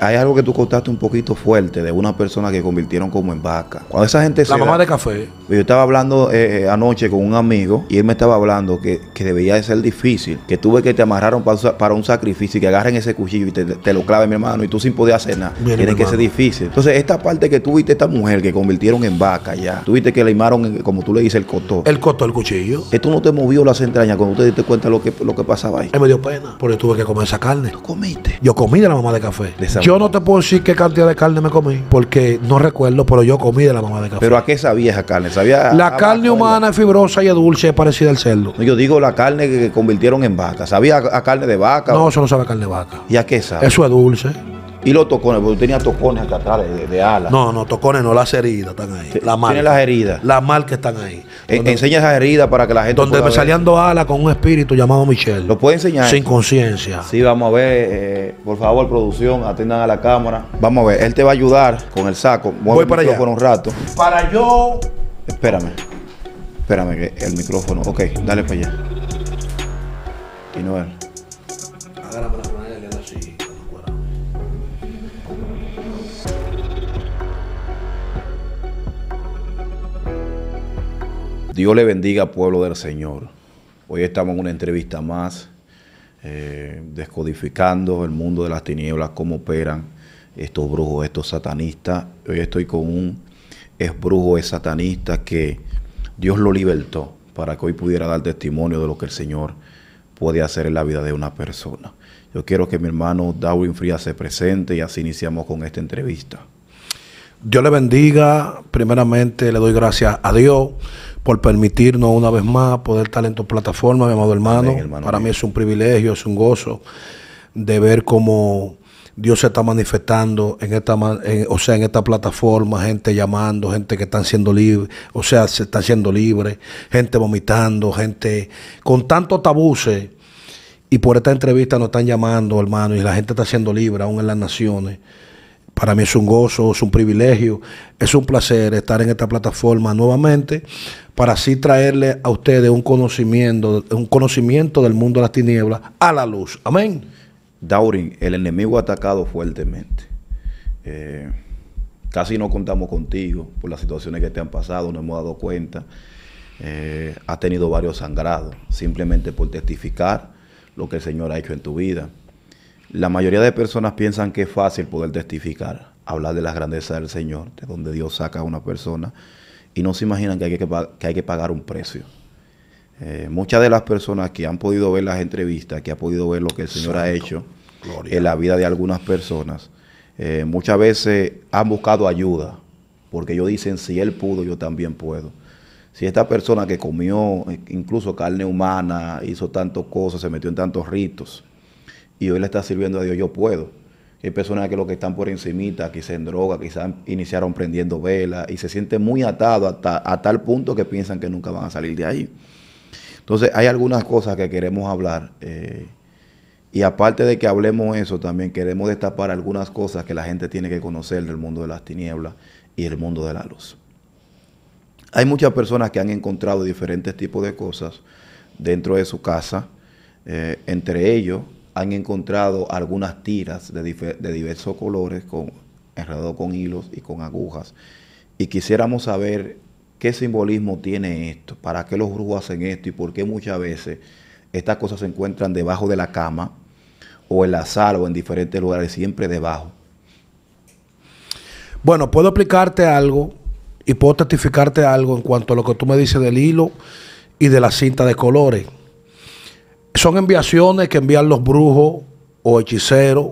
hay algo que tú contaste un poquito fuerte de una persona que convirtieron como en vaca. Cuando esa gente se La mamá de café. Yo estaba hablando eh, eh, anoche con un amigo y él me estaba hablando que, que debía de ser difícil, que tuve que te amarraron para, un sacrificio y que agarren ese cuchillo y te, lo clave mi hermano, y tú sin poder hacer nada. Tiene que ser difícil. Entonces, esta parte que tuviste esta mujer que convirtieron en vaca ya, tuviste que le como tú le dices, el cotó. El cotó, el cuchillo. Esto no te movió las entrañas cuando te diste cuenta lo que, lo que pasaba ahí. me dio pena, porque tuve que comer esa carne. Tú comiste? Yo comí de la mamá de café. Yo no te puedo decir qué cantidad de carne me comí, porque no recuerdo, pero yo comí de la mamá de café. ¿Pero a qué sabía esa carne? ¿Sabía la carne humana es fibrosa y es dulce, es parecida al cerdo. Yo digo la carne que convirtieron en vaca. ¿Sabía a carne de vaca? No, eso no sabe a carne de vaca. ¿Y a qué sabe? Eso es dulce. Y los tocones, porque tenía tocones acá atrás de, de alas. No, no, tocones no, las heridas están ahí. La mal tiene las heridas. Las mal que están ahí. E- enseña esas heridas para que la gente. Donde me salían alas con un espíritu llamado Michelle. ¿Lo puede enseñar? Sin conciencia. Sí, vamos a ver. Eh, por favor, producción, atendan a la cámara. Vamos a ver, él te va a ayudar con el saco. Voy para allá. Por un rato. Para yo. Espérame. Espérame, el micrófono. Ok, dale para allá. Y no es Dios le bendiga, pueblo del Señor. Hoy estamos en una entrevista más, eh, descodificando el mundo de las tinieblas, cómo operan estos brujos, estos satanistas. Hoy estoy con un es brujo, ex satanista que Dios lo libertó para que hoy pudiera dar testimonio de lo que el Señor puede hacer en la vida de una persona. Yo quiero que mi hermano Darwin Frías se presente y así iniciamos con esta entrevista. Dios le bendiga. Primeramente le doy gracias a Dios por permitirnos una vez más poder estar en tu plataforma, mi amado hermano. Para mí es un privilegio, es un gozo de ver cómo Dios se está manifestando en esta, o sea, en esta plataforma, gente llamando, gente que están siendo libre, o sea, se están siendo libres, gente vomitando, gente con tantos tabuses eh, Y por esta entrevista nos están llamando, hermano, y la gente está siendo libre aún en las naciones. Para mí es un gozo, es un privilegio, es un placer estar en esta plataforma nuevamente para así traerle a ustedes un conocimiento, un conocimiento del mundo de las tinieblas a la luz. Amén. Daurin, el enemigo ha atacado fuertemente. Eh, casi no contamos contigo por las situaciones que te han pasado, no hemos dado cuenta. Eh, ha tenido varios sangrados, simplemente por testificar lo que el Señor ha hecho en tu vida. La mayoría de personas piensan que es fácil poder testificar, hablar de la grandeza del Señor, de donde Dios saca a una persona, y no se imaginan que hay que, hay que pagar un precio. Eh, muchas de las personas que han podido ver las entrevistas, que ha podido ver lo que el Señor ha hecho en la vida de algunas personas, eh, muchas veces han buscado ayuda, porque ellos dicen, si Él pudo, yo también puedo. Si esta persona que comió eh, incluso carne humana, hizo tantas cosas, se metió en tantos ritos, y hoy le está sirviendo a Dios, yo puedo. Hay personas que lo que están por encimita, quizás en droga, quizás iniciaron prendiendo velas y se sienten muy atados hasta, a tal punto que piensan que nunca van a salir de ahí. Entonces hay algunas cosas que queremos hablar eh, y aparte de que hablemos eso, también queremos destapar algunas cosas que la gente tiene que conocer del mundo de las tinieblas y el mundo de la luz. Hay muchas personas que han encontrado diferentes tipos de cosas dentro de su casa, eh, entre ellos han encontrado algunas tiras de, diversos colores con, enredado con hilos y con agujas. Y quisiéramos saber qué simbolismo tiene esto, para qué los brujos hacen esto y por qué muchas veces estas cosas se encuentran debajo de la cama o en la sala o en diferentes lugares, siempre debajo. Bueno, puedo explicarte algo y puedo testificarte algo en cuanto a lo que tú me dices del hilo y de la cinta de colores. Son enviaciones que envían los brujos o hechiceros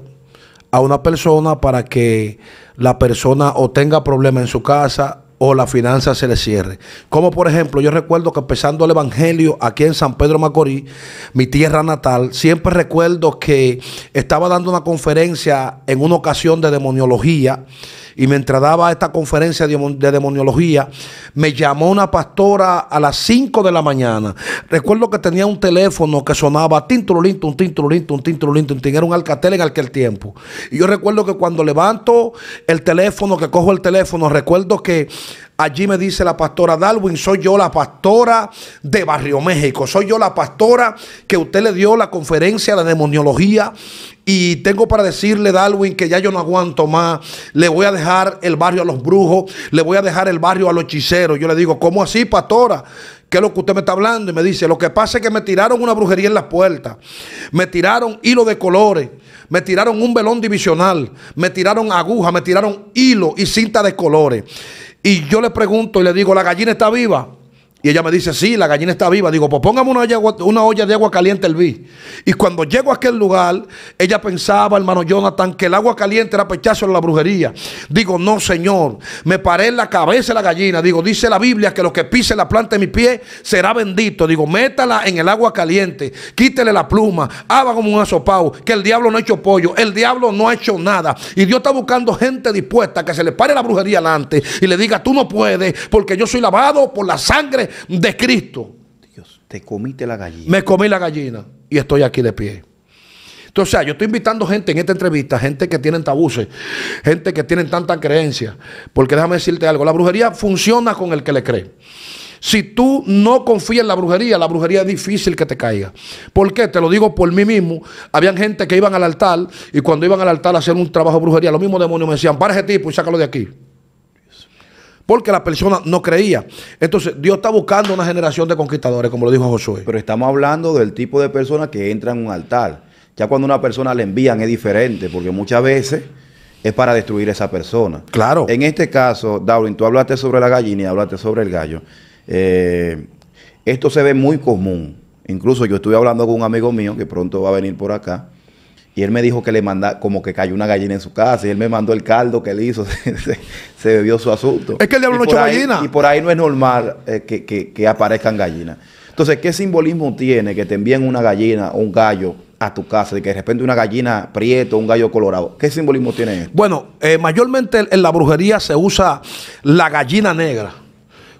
a una persona para que la persona o tenga problemas en su casa o la finanza se le cierre. Como por ejemplo, yo recuerdo que empezando el Evangelio aquí en San Pedro Macorís, mi tierra natal, siempre recuerdo que estaba dando una conferencia en una ocasión de demoniología y mientras daba esta conferencia de demoniología, me llamó una pastora a las 5 de la mañana. Recuerdo que tenía un teléfono que sonaba tinturulinto, un tinturulinto, un tinturulinto, un Era un alcatel en aquel tiempo. Y yo recuerdo que cuando levanto el teléfono, que cojo el teléfono, recuerdo que Allí me dice la pastora Darwin, soy yo la pastora de Barrio México, soy yo la pastora que usted le dio la conferencia de demoniología y tengo para decirle, Darwin, que ya yo no aguanto más. Le voy a dejar el barrio a los brujos, le voy a dejar el barrio a los hechiceros. Yo le digo, ¿cómo así, pastora? ¿Qué es lo que usted me está hablando? Y me dice, lo que pasa es que me tiraron una brujería en las puertas. Me tiraron hilo de colores. Me tiraron un velón divisional. Me tiraron aguja. Me tiraron hilo y cinta de colores. Y yo le pregunto y le digo, ¿la gallina está viva? Y ella me dice, sí, la gallina está viva. Digo, pues póngame una olla, de agua caliente el vi. Y cuando llego a aquel lugar, ella pensaba, hermano Jonathan, que el agua caliente era pechazo en la brujería. Digo, no, señor, me paré en la cabeza la gallina. Digo, dice la Biblia que lo que pise la planta de mi pie será bendito. Digo, métala en el agua caliente, quítele la pluma, haga como un asopao, que el diablo no ha hecho pollo, el diablo no ha hecho nada. Y Dios está buscando gente dispuesta que se le pare la brujería delante y le diga, tú no puedes, porque yo soy lavado por la sangre de Cristo. Dios, te comiste la gallina. Me comí la gallina y estoy aquí de pie. Entonces, o sea, yo estoy invitando gente en esta entrevista, gente que tienen tabúes gente que tienen tanta creencia. Porque déjame decirte algo, la brujería funciona con el que le cree. Si tú no confías en la brujería, la brujería es difícil que te caiga. ¿Por qué? Te lo digo por mí mismo. Habían gente que iban al altar y cuando iban al altar a hacer un trabajo de brujería, los mismos demonios me decían, para ese tipo y sácalo de aquí porque la persona no creía. Entonces, Dios está buscando una generación de conquistadores, como lo dijo Josué. Pero estamos hablando del tipo de personas que entran en un altar. Ya cuando una persona le envían es diferente, porque muchas veces es para destruir a esa persona. Claro. En este caso, Darwin, tú hablaste sobre la gallina y hablaste sobre el gallo. Eh, esto se ve muy común. Incluso yo estuve hablando con un amigo mío que pronto va a venir por acá y él me dijo que le manda, como que cayó una gallina en su casa, y él me mandó el caldo que él hizo, se, bebió su asunto. Es que el diablo no echó gallina. Y por ahí no es normal eh, que, aparezcan gallinas. Entonces, ¿qué simbolismo tiene que te envíen una gallina o un gallo a tu casa, de que de repente una gallina prieto, un gallo colorado. ¿Qué simbolismo tiene esto? Bueno, eh, mayormente en la brujería se usa la gallina negra.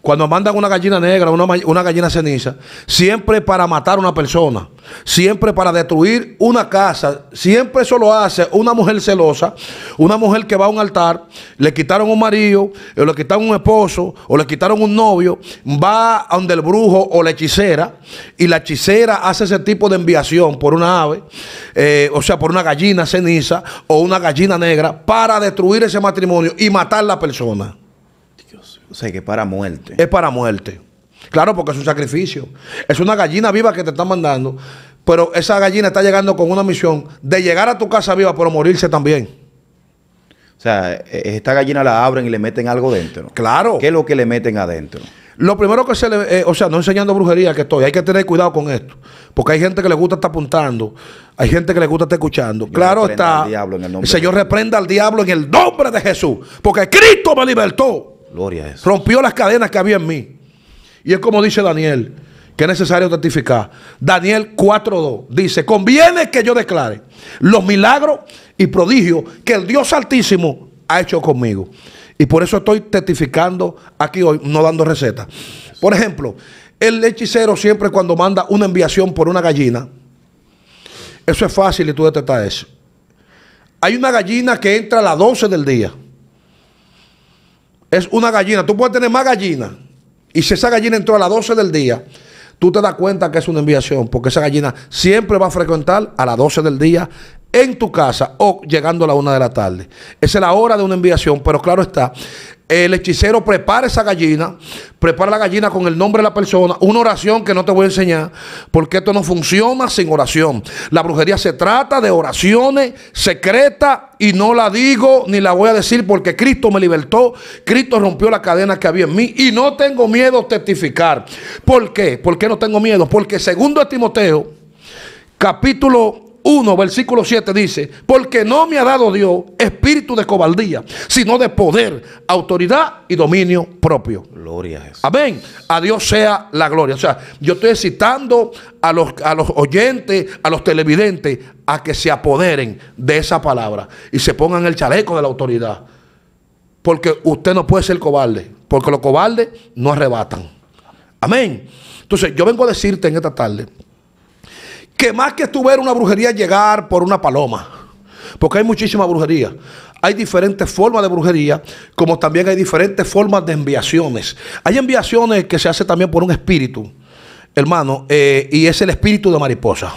Cuando mandan una gallina negra, una, una gallina ceniza, siempre para matar a una persona, siempre para destruir una casa, siempre eso lo hace una mujer celosa, una mujer que va a un altar, le quitaron un marido, o le quitaron un esposo, o le quitaron un novio, va a donde el brujo o la hechicera, y la hechicera hace ese tipo de enviación por una ave, eh, o sea, por una gallina ceniza o una gallina negra, para destruir ese matrimonio y matar a la persona. O sea, que es para muerte. Es para muerte. Claro, porque es un sacrificio. Es una gallina viva que te están mandando, pero esa gallina está llegando con una misión de llegar a tu casa viva, pero morirse también. O sea, e-, e-, esta gallina la abren y le meten algo dentro. Claro. ¿Qué es lo que le meten adentro? Lo primero que se le... Eh, o sea, no enseñando brujería que estoy. Hay que tener cuidado con esto. Porque hay gente que le gusta estar apuntando. Hay gente que le gusta estar escuchando. claro está... el Señor reprenda al diablo en el nombre de Jesús. Porque Cristo me libertó. Gloria Rompió las cadenas que había en mí. Y es como dice Daniel, que es necesario testificar. Daniel 4.2 dice, conviene que yo declare los milagros y prodigios que el Dios Altísimo ha hecho conmigo. Y por eso estoy testificando aquí hoy, no dando recetas. Por ejemplo, el hechicero siempre cuando manda una enviación por una gallina, eso es fácil y tú detectas eso. Hay una gallina que entra a las 12 del día es una gallina. Tú puedes tener más gallinas. Y si esa gallina entró a las 12 del día, tú te das cuenta que es una enviación, porque esa gallina siempre va a frecuentar a las 12 del día en tu casa o llegando a la 1 de la tarde. Esa es la hora de una enviación, pero claro está, el hechicero prepara esa gallina, prepara la gallina con el nombre de la persona, una oración que no te voy a enseñar, porque esto no funciona sin oración. La brujería se trata de oraciones secretas y no la digo ni la voy a decir porque Cristo me libertó, Cristo rompió la cadena que había en mí y no tengo miedo a testificar. ¿Por qué? ¿Por qué no tengo miedo? Porque segundo a Timoteo, capítulo 1, versículo 7 dice, porque no me ha dado Dios espíritu de cobardía, sino de poder, autoridad y dominio propio. Gloria a Jesús. Amén. A Dios sea la gloria. O sea, yo estoy citando a los, a los oyentes, a los televidentes, a que se apoderen de esa palabra y se pongan el chaleco de la autoridad. Porque usted no puede ser cobarde, porque los cobardes no arrebatan. Amén. Entonces, yo vengo a decirte en esta tarde que más que tú ver una brujería llegar por una paloma, porque hay muchísima brujería. Hay diferentes formas de brujería, como también hay diferentes formas de enviaciones. Hay enviaciones que se hacen también por un espíritu, hermano, eh, y es el espíritu de mariposa.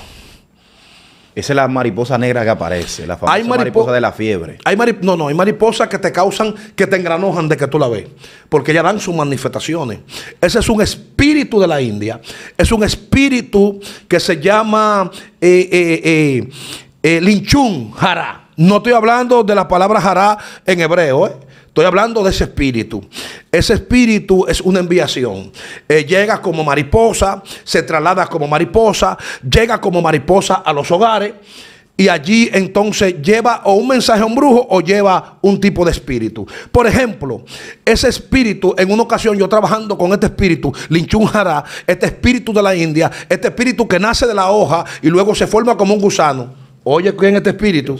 Esa es la mariposa negra que aparece, la famosa mariposa de la fiebre. Hay no, no, hay mariposas que te causan, que te engranojan de que tú la ves, porque ya dan sus manifestaciones. Ese es un espíritu de la India, es un espíritu que se llama eh, eh, eh, eh Linchun Jara. No estoy hablando de la palabra Jara en hebreo, ¿eh? Estoy hablando de ese espíritu. Ese espíritu es una enviación. Eh, llega como mariposa, se traslada como mariposa, llega como mariposa a los hogares y allí entonces lleva o un mensaje a un brujo o lleva un tipo de espíritu. Por ejemplo, ese espíritu, en una ocasión yo trabajando con este espíritu, Linchun este espíritu de la India, este espíritu que nace de la hoja y luego se forma como un gusano. Oye, ¿quién es este espíritu?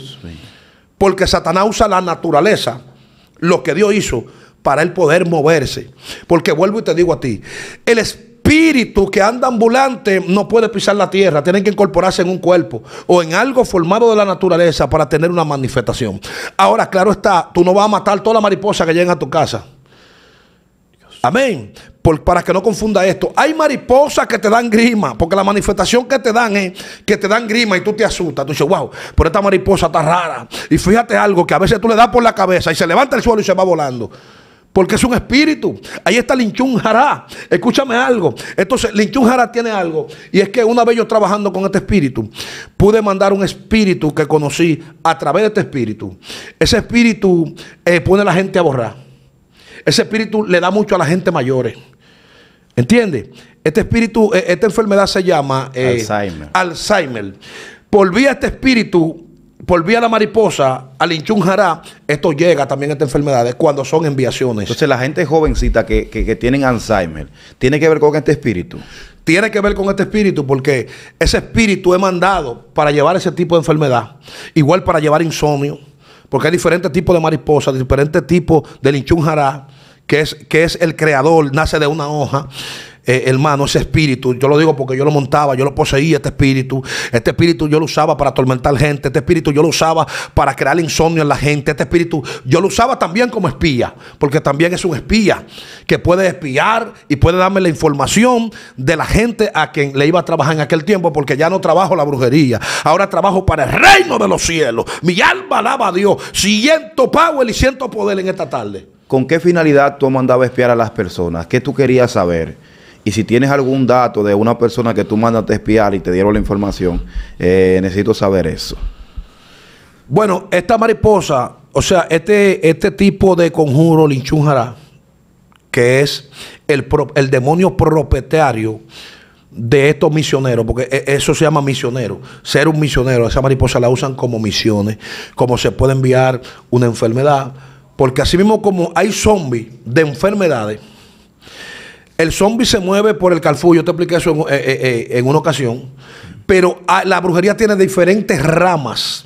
Porque Satanás usa la naturaleza lo que Dios hizo para él poder moverse. Porque vuelvo y te digo a ti, el espíritu que anda ambulante no puede pisar la tierra, Tiene que incorporarse en un cuerpo o en algo formado de la naturaleza para tener una manifestación. Ahora, claro está, tú no vas a matar toda la mariposa que llega a tu casa. Amén. Por, para que no confunda esto. Hay mariposas que te dan grima, porque la manifestación que te dan es que te dan grima y tú te asustas. Tú dices, wow, pero esta mariposa está rara. Y fíjate algo, que a veces tú le das por la cabeza y se levanta el suelo y se va volando. Porque es un espíritu. Ahí está Linchun Jara. Escúchame algo. Entonces, Linchun Jara tiene algo. Y es que una vez yo trabajando con este espíritu, pude mandar un espíritu que conocí a través de este espíritu. Ese espíritu eh, pone a la gente a borrar. Ese espíritu le da mucho a la gente mayores. ¿Entiendes? Este espíritu, e, esta enfermedad se llama eh, Alzheimer. Por vía este espíritu, por vía la mariposa, al hinchunjará, esto llega también a enfermedad. Es cuando son enviaciones. Entonces, la gente jovencita que, que, tienen Alzheimer, ¿tiene que ver con este espíritu? tiene que ver con este espíritu porque ese espíritu es mandado para llevar ese tipo de enfermedad, igual para llevar insomnio porque hay diferentes tipos de mariposas, diferentes tipos de linchunjará, que es, que es el creador, nace de una hoja. Eh, hermano, ese espíritu. Yo lo digo porque yo lo montaba, yo lo poseía, este espíritu. Este espíritu yo lo usaba para atormentar gente. Este espíritu yo lo usaba para crear insomnio en la gente. Este espíritu yo lo usaba también como espía, porque también es un espía que puede espiar y puede darme la información de la gente a quien le iba a trabajar en aquel tiempo, porque ya no trabajo la brujería. Ahora trabajo para el reino de los cielos. Mi alma alaba a Dios. Siento power y siento poder en esta tarde. ¿Con qué finalidad tú mandabas espiar a las personas? ¿Qué tú querías saber? Y si tienes algún dato de una persona que tú mandaste a espiar y te dieron la información, eh, necesito saber eso. Bueno, esta mariposa, o sea, este, este tipo de conjuro linchunjara, que es el, el demonio propietario de estos misioneros, porque e, eso se llama misionero, ser un misionero, esa mariposa la usan como misiones, como se puede enviar una enfermedad, porque así mismo como hay zombies de enfermedades, el zombi se mueve por el calfú. Yo te expliqué eso en, eh, eh, eh, una ocasión. Pero ah, la brujería tiene diferentes ramas.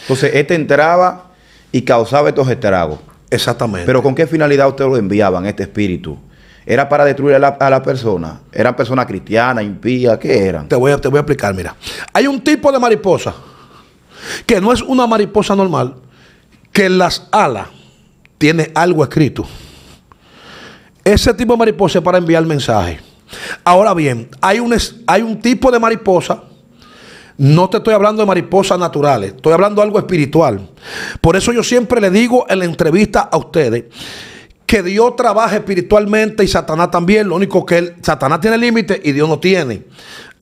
Entonces, este entraba y causaba estos estragos. Exactamente. Pero ¿con qué finalidad usted lo enviaban, este espíritu? ¿Era para destruir a la, persona? ¿Era persona? ¿Eran personas cristianas, impías? ¿Qué eran? Te voy, a, te voy a explicar, mira. Hay un tipo de mariposa que no es una mariposa normal, que en las alas tiene algo escrito. Ese tipo de mariposa es para enviar mensajes. Ahora bien, hay un, hay un tipo de mariposa. No te estoy hablando de mariposas naturales, estoy hablando de algo espiritual. Por eso yo siempre le digo en la entrevista a ustedes que Dios trabaja espiritualmente y Satanás también. Lo único que él, Satanás tiene límite y Dios no tiene.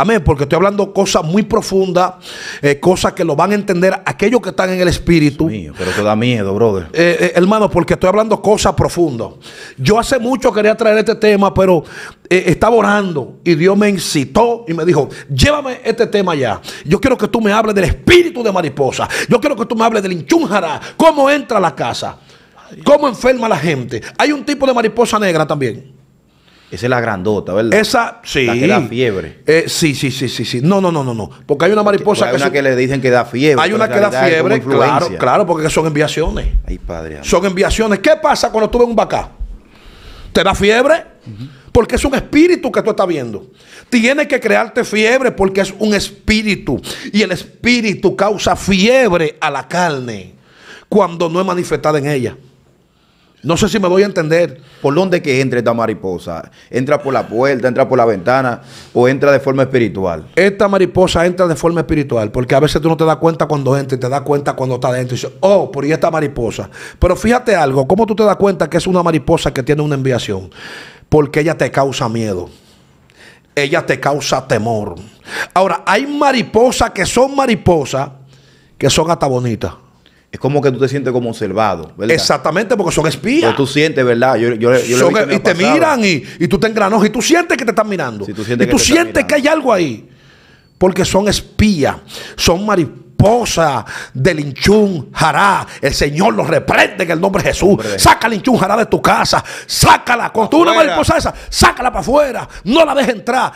Amén, porque estoy hablando cosas muy profundas, eh, cosas que lo van a entender aquellos que están en el espíritu. pero te da miedo, brother. Eh, eh, hermano, porque estoy hablando cosas profundas. Yo hace mucho quería traer este tema, pero estaba orando y Dios me incitó y me dijo, llévame este tema ya. Yo quiero que tú me hables del espíritu de mariposa. Yo quiero que tú me hables del hinchunjará. cómo entra a la casa, cómo enferma a la gente. Hay un tipo de mariposa negra también. Esa es la grandota, ¿verdad? Esa, sí. da fiebre. sí, sí, sí, sí, sí. No, no, no, no, no. Porque hay una mariposa que. Hay una que le dicen que da fiebre. Hay una que da fiebre, claro, claro, porque son enviaciones. Ay, padre. Son enviaciones. ¿Qué pasa cuando tú ves un vaca? ¿Te da fiebre? Porque es un espíritu que tú estás viendo. Tienes que crearte fiebre porque es un espíritu. Y el espíritu causa fiebre a la carne cuando no es manifestada en ella. No sé si me voy a entender. ¿Por dónde que entra esta mariposa? ¿Entra por la puerta, entra por la ventana o entra de forma espiritual? Esta mariposa entra de forma espiritual, porque a veces tú no te das cuenta cuando entra y te das cuenta cuando está dentro. Y dices, oh, por ahí esta mariposa. Pero fíjate algo, ¿cómo tú te das cuenta que es una mariposa que tiene una enviación? Porque ella te causa miedo ella te causa temor. Ahora, hay mariposas que son mariposas que son hasta bonitas es como que tú te sientes como observado, Exactamente, porque son espías. tú sientes, ¿verdad? E- y te miran y, tú te engranojas y tú sientes que te están mirando. y tú sientes que hay algo ahí. Porque son espías, son mariposas del hinchún Jará. El Señor los reprende en el nombre de Jesús. Saca el Jará de tu casa. Sácala. Cuando tú una mariposa esa, sácala para afuera. No la dejes entrar.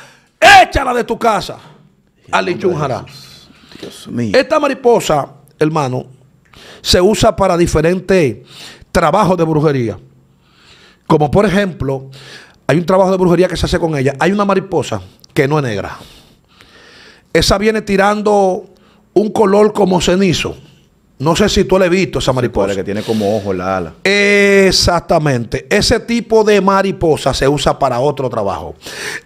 Échala de tu casa. Al hinchún Jará. Dios mío. Esta mariposa, hermano, se usa para diferentes trabajos de brujería. Como por ejemplo, hay un trabajo de brujería que se hace con ella. Hay una mariposa que no es negra. Esa viene tirando un color como cenizo. No sé si tú le has visto esa mariposa. que tiene como ojo la ala. Exactamente. Ese tipo de mariposa se usa para otro trabajo.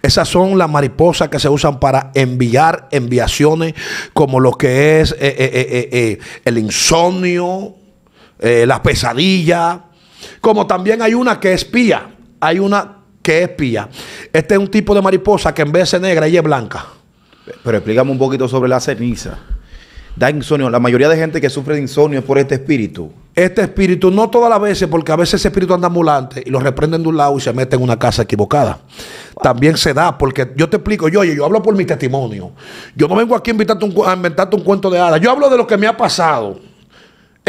Esas son las mariposas que se usan para enviar enviaciones como lo que es eh, eh, eh, el insomnio, la pesadilla. Como también hay una que espía. Hay una que espía. Este es un tipo de mariposa que en vez de ser negra, ella es blanca. Pero explícame un poquito sobre la ceniza da insomnio. La mayoría de gente que sufre de insomnio es por este espíritu. Este espíritu, no todas las veces, porque a veces ese espíritu anda ambulante y lo reprenden de un lado y se mete en una casa equivocada. También se da, porque yo te explico, yo, yo, yo hablo por mi testimonio. Yo no vengo aquí a, a inventarte un cuento de hadas. Yo hablo de lo que me ha pasado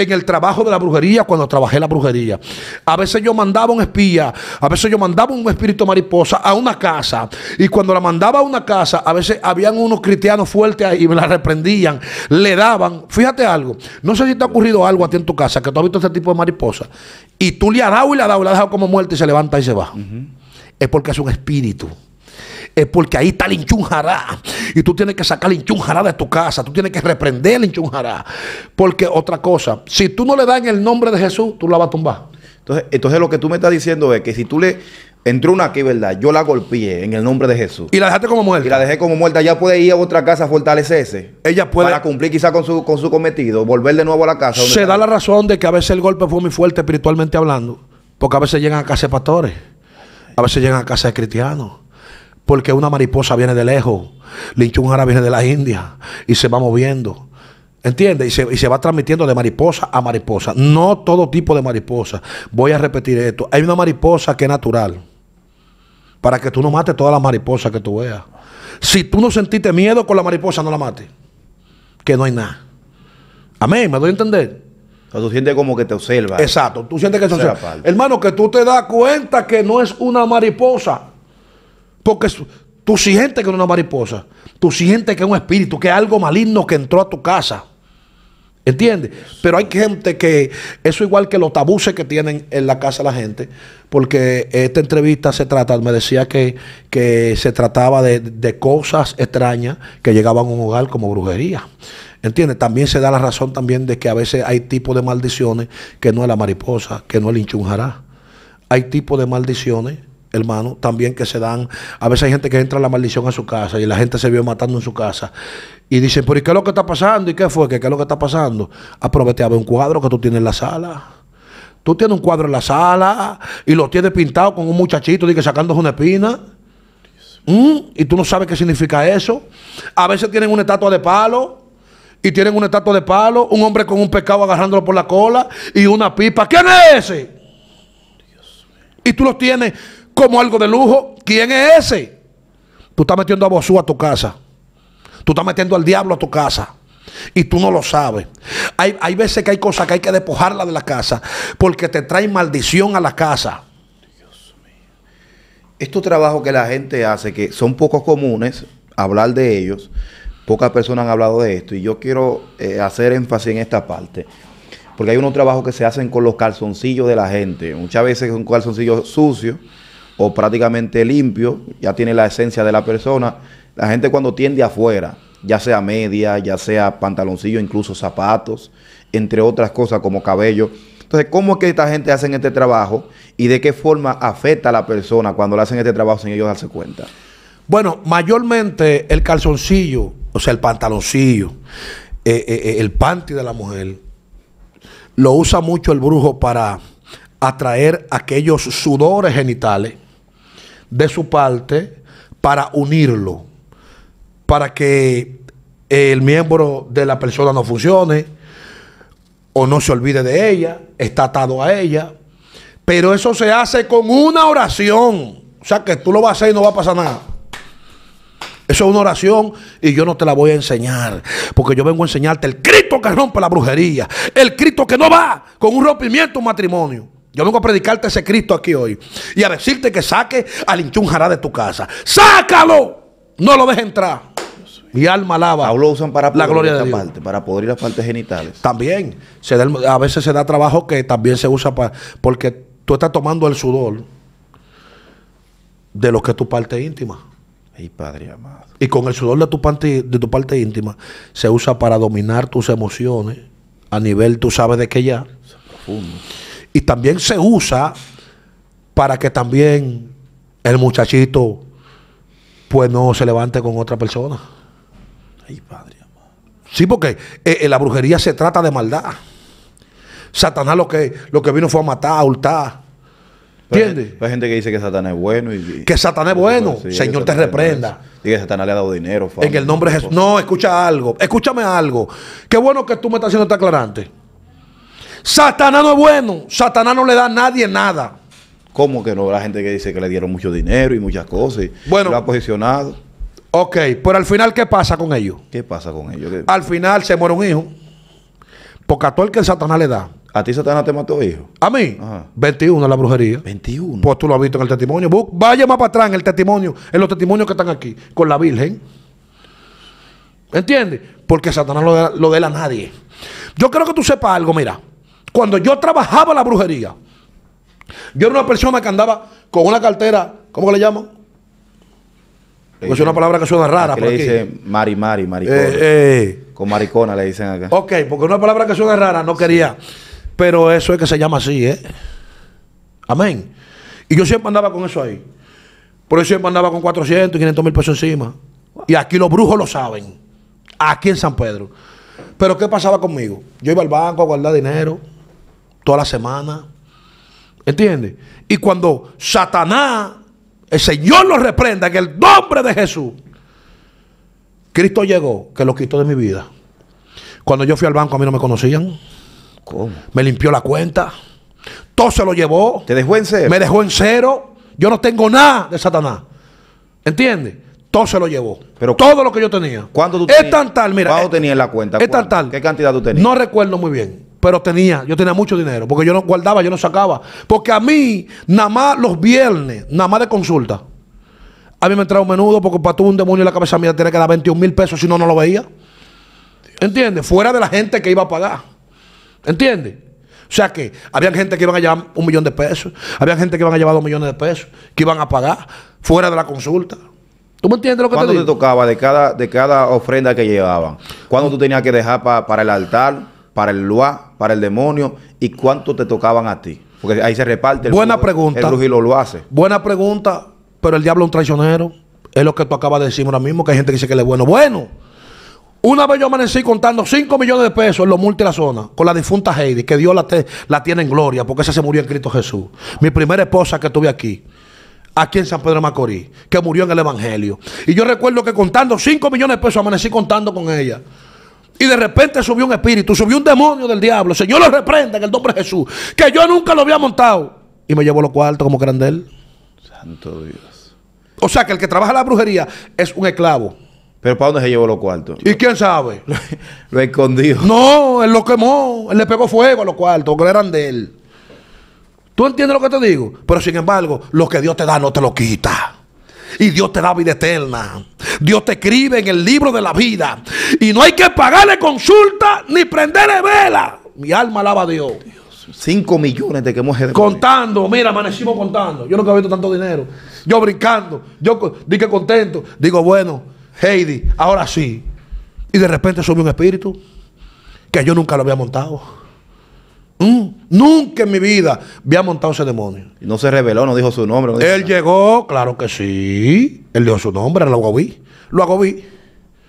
en el trabajo de la brujería cuando trabajé la brujería. A veces yo mandaba un espía, a veces yo mandaba un espíritu mariposa a una casa. Y cuando la mandaba a una casa, a veces habían unos cristianos fuertes ahí y me la reprendían, le daban. Fíjate algo, no sé si te ha ocurrido algo aquí en tu casa, que tú has visto este tipo de mariposa. Y tú le has dado y le has dado y la has dejado como muerta y se levanta y se va. Es porque es un espíritu es porque ahí está el hinchunjará. Y tú tienes que sacar el hinchunjará de tu casa, tú tienes que reprender el hinchunjará. Porque otra cosa, si tú no le das en el nombre de Jesús, tú la vas a tumbar. Entonces, entonces lo que tú me estás diciendo es que si tú le entró una aquí, ¿verdad? Yo la golpeé en el nombre de Jesús. Y la dejaste como muerta. Y la dejé como muerta. Ya puede ir a otra casa a fortalecerse. Ella puede. Para cumplir quizá con su, con su cometido, volver de nuevo a la casa. se da la razón de que a veces el golpe fue muy fuerte espiritualmente hablando. Porque a veces llegan a casa de pastores. A veces llegan a casa de cristianos. Porque una mariposa viene de lejos, Linchunjara viene de la India y se va moviendo. ¿Entiendes? Y se, va transmitiendo de mariposa a mariposa. No todo tipo de mariposa. Voy a repetir esto. Hay una mariposa que es natural. Para que tú no mates todas las mariposas que tú veas. Si tú no sentiste miedo con la mariposa, no la mates. Que no hay nada. Amén, me doy a entender. tú sientes como que te observa. Exacto, tú sientes que te observa. Hermano, que tú te das cuenta que no es una mariposa. Porque tú sientes que es una mariposa, tú sientes que es un espíritu, que es algo maligno que entró a tu casa. ¿Entiendes? Pero hay gente que, eso igual que los tabuses que tienen en la casa la gente, porque esta entrevista se trata, me decía que, que se trataba de, de cosas extrañas que llegaban a un hogar como brujería. ¿Entiendes? También se da la razón también de que a veces hay tipos de maldiciones que no es la mariposa, que no es el hinchunjará. Hay tipos de maldiciones hermano, también que se dan. A veces hay gente que entra la maldición a su casa y la gente se vio matando en su casa. Y dicen, por qué es lo que está pasando? ¿Y qué fue? ¿Qué, es lo que está pasando? Aprovecha ah, a ver un cuadro que tú tienes en la sala. Tú tienes un cuadro en la sala y lo tienes pintado con un muchachito que sacando una espina. Mm, y tú no sabes qué significa eso. A veces tienen una estatua de palo y tienen una estatua de palo, un hombre con un pescado agarrándolo por la cola y una pipa. ¿Quién es ese? Y tú los tienes como algo de lujo. ¿Quién es ese? Tú estás metiendo a Bosú a tu casa. Tú estás metiendo al diablo a tu casa. Y tú no lo sabes. Hay, veces que hay cosas que hay que despojarla de la casa porque te trae maldición a la casa. Dios mío. Estos trabajos que la gente hace, que son pocos comunes, hablar de ellos, pocas personas han hablado de esto y yo quiero eh, hacer énfasis en esta parte. Porque hay unos trabajos que se hacen con los calzoncillos de la gente. Muchas veces son calzoncillos sucios o prácticamente limpio, ya tiene la esencia de la persona. La gente cuando tiende afuera, ya sea media, ya sea pantaloncillo, incluso zapatos, entre otras cosas como cabello. Entonces, ¿cómo es que esta gente hace este trabajo y de qué forma afecta a la persona cuando le hacen este trabajo sin ellos darse cuenta? Bueno, mayormente el calzoncillo, o sea, el pantaloncillo, eh, eh, eh, el panty de la mujer, lo usa mucho el brujo para atraer aquellos sudores genitales de su parte para unirlo, para que el miembro de la persona no funcione o no se olvide de ella, está atado a ella, pero eso se hace con una oración, o sea que tú lo vas a hacer y no va a pasar nada. Eso es una oración y yo no te la voy a enseñar. Porque yo vengo a enseñarte el Cristo que rompe la brujería. El Cristo que no va con un rompimiento un matrimonio. Yo vengo a predicarte ese Cristo aquí hoy y a decirte que saque al hinchunjará de tu casa. ¡Sácalo! No lo dejes entrar. Mi alma lava lo usan para la gloria de para podrir las partes genitales. También. a veces se da trabajo que también se usa para. Porque tú estás tomando el sudor de lo que es tu parte íntima. Ay, Padre amado. Y con el sudor de tu parte, de tu parte íntima se usa para dominar tus emociones a nivel, tú sabes de qué ya. profundo y también se usa para que también el muchachito pues no se levante con otra persona. Ay, padre. Sí, porque eh, la brujería se trata de maldad. Satanás lo que, lo que vino fue a matar, a hurtar. ¿Entiendes? Hay gente que dice que Satanás es bueno. Y, que Satanás es bueno. Señor te reprenda. y que Satanás le ha dado dinero. en el nombre de Jesús. No, escucha algo. Escúchame algo. Qué bueno que tú me estás haciendo este aclarante. Satanás no es bueno. Satanás no le da a nadie nada. ¿Cómo que no? La gente que dice que le dieron mucho dinero y muchas cosas. bueno. Lo ha posicionado. Ok, pero al final, ¿qué pasa con ellos? ¿Qué pasa con ellos? Al final se muere un hijo. Porque a todo el que Satanás le da. ¿A ti Satanás te mató, hijo? A mí. 21 21 la brujería. 21. Pues tú lo has visto en el testimonio. vaya más para atrás en el testimonio, en los testimonios que están aquí, con la Virgen. ¿Entiendes? Porque Satanás no lo de la nadie. Yo creo que tú sepas algo, mira. Cuando yo trabajaba la brujería, yo era una persona que andaba con una cartera, ¿cómo que le llamo? es una palabra que suena rara. Aquí le dicen mari, mari, maricona. Eh, eh. Con maricona le dicen acá. Ok, porque una palabra que suena rara, no quería. Pero eso es que se llama así, ¿eh? Amén. Y yo siempre andaba con eso ahí. Por eso siempre andaba con 400, 500 mil pesos encima. Y aquí los brujos lo saben. Aquí en San Pedro. Pero ¿qué pasaba conmigo? Yo iba al banco a guardar dinero toda la semana. ¿Entiendes? Y cuando Satanás, el Señor lo reprenda en el nombre de Jesús, Cristo llegó, que lo quitó de mi vida. Cuando yo fui al banco a mí no me conocían. ¿Cómo? Me limpió la cuenta. Todo se lo llevó. ¿Te dejó en cero? Me dejó en cero. Yo no tengo nada de Satanás. ¿Entiendes? Todo se lo llevó. Pero, Todo lo que yo tenía. ¿Cuánto tú tenías? mira. Eh, en la cuenta? ¿Qué cantidad tú tenías? No recuerdo muy bien pero tenía, yo tenía mucho dinero, porque yo no guardaba, yo no sacaba. Porque a mí, nada más los viernes, nada más de consulta, a mí me entraba un menudo porque para tú un demonio en la cabeza mía tenía que dar 21 mil pesos, si no, no lo veía. ¿Entiendes? Fuera de la gente que iba a pagar. ¿Entiendes? O sea que había gente que iban a llevar un millón de pesos, había gente que iban a llevar dos millones de pesos, que iban a pagar fuera de la consulta. ¿Tú me entiendes lo que te digo? ¿Cuánto te tocaba de cada, de cada ofrenda que llevaban? ¿Cuándo mm. tú tenías que dejar para el altar? para el Lua, para el demonio y cuánto te tocaban a ti? Porque ahí se reparte el Buena pregunta. El lo hace. Buena pregunta, pero el diablo es un traicionero. Es lo que tú acabas de decir ahora mismo, que hay gente que dice que él es bueno. Bueno, una vez yo amanecí contando 5 millones de pesos en los multi la zona con la difunta Heidi, que Dios la, la tiene en gloria, porque esa se murió en Cristo Jesús. Mi primera esposa que tuve aquí, aquí en San Pedro de Macorís, que murió en el Evangelio. Y yo recuerdo que contando 5 millones de pesos amanecí contando con ella. Y de repente subió un espíritu, subió un demonio del diablo. Señor, lo reprenda en el nombre de Jesús. Que yo nunca lo había montado. Y me llevó los cuartos como que eran de él. Santo Dios. O sea que el que trabaja la brujería es un esclavo. Pero ¿para dónde se llevó los cuartos? ¿Y quién sabe? lo, escondió. No, él lo quemó. Él le pegó fuego a los cuartos, que eran de él. ¿Tú entiendes lo que te digo? Pero sin embargo, lo que Dios te da no te lo quita y Dios te da vida eterna. Dios te escribe en el libro de la vida. Y no hay que pagarle consulta ni prenderle vela. Mi alma alaba a Dios. Cinco millones de que hemos... Contando, mira, amanecimos contando. Yo nunca he visto tanto dinero. Yo brincando, yo dije contento. Digo, bueno, Heidi, ahora sí. Y de repente sube un espíritu que yo nunca lo había montado. Mm, nunca en mi vida había montado ese demonio. no se reveló, no dijo su nombre. él llegó, claro que sí. Él dijo su nombre, lo agobí. Lo agobí.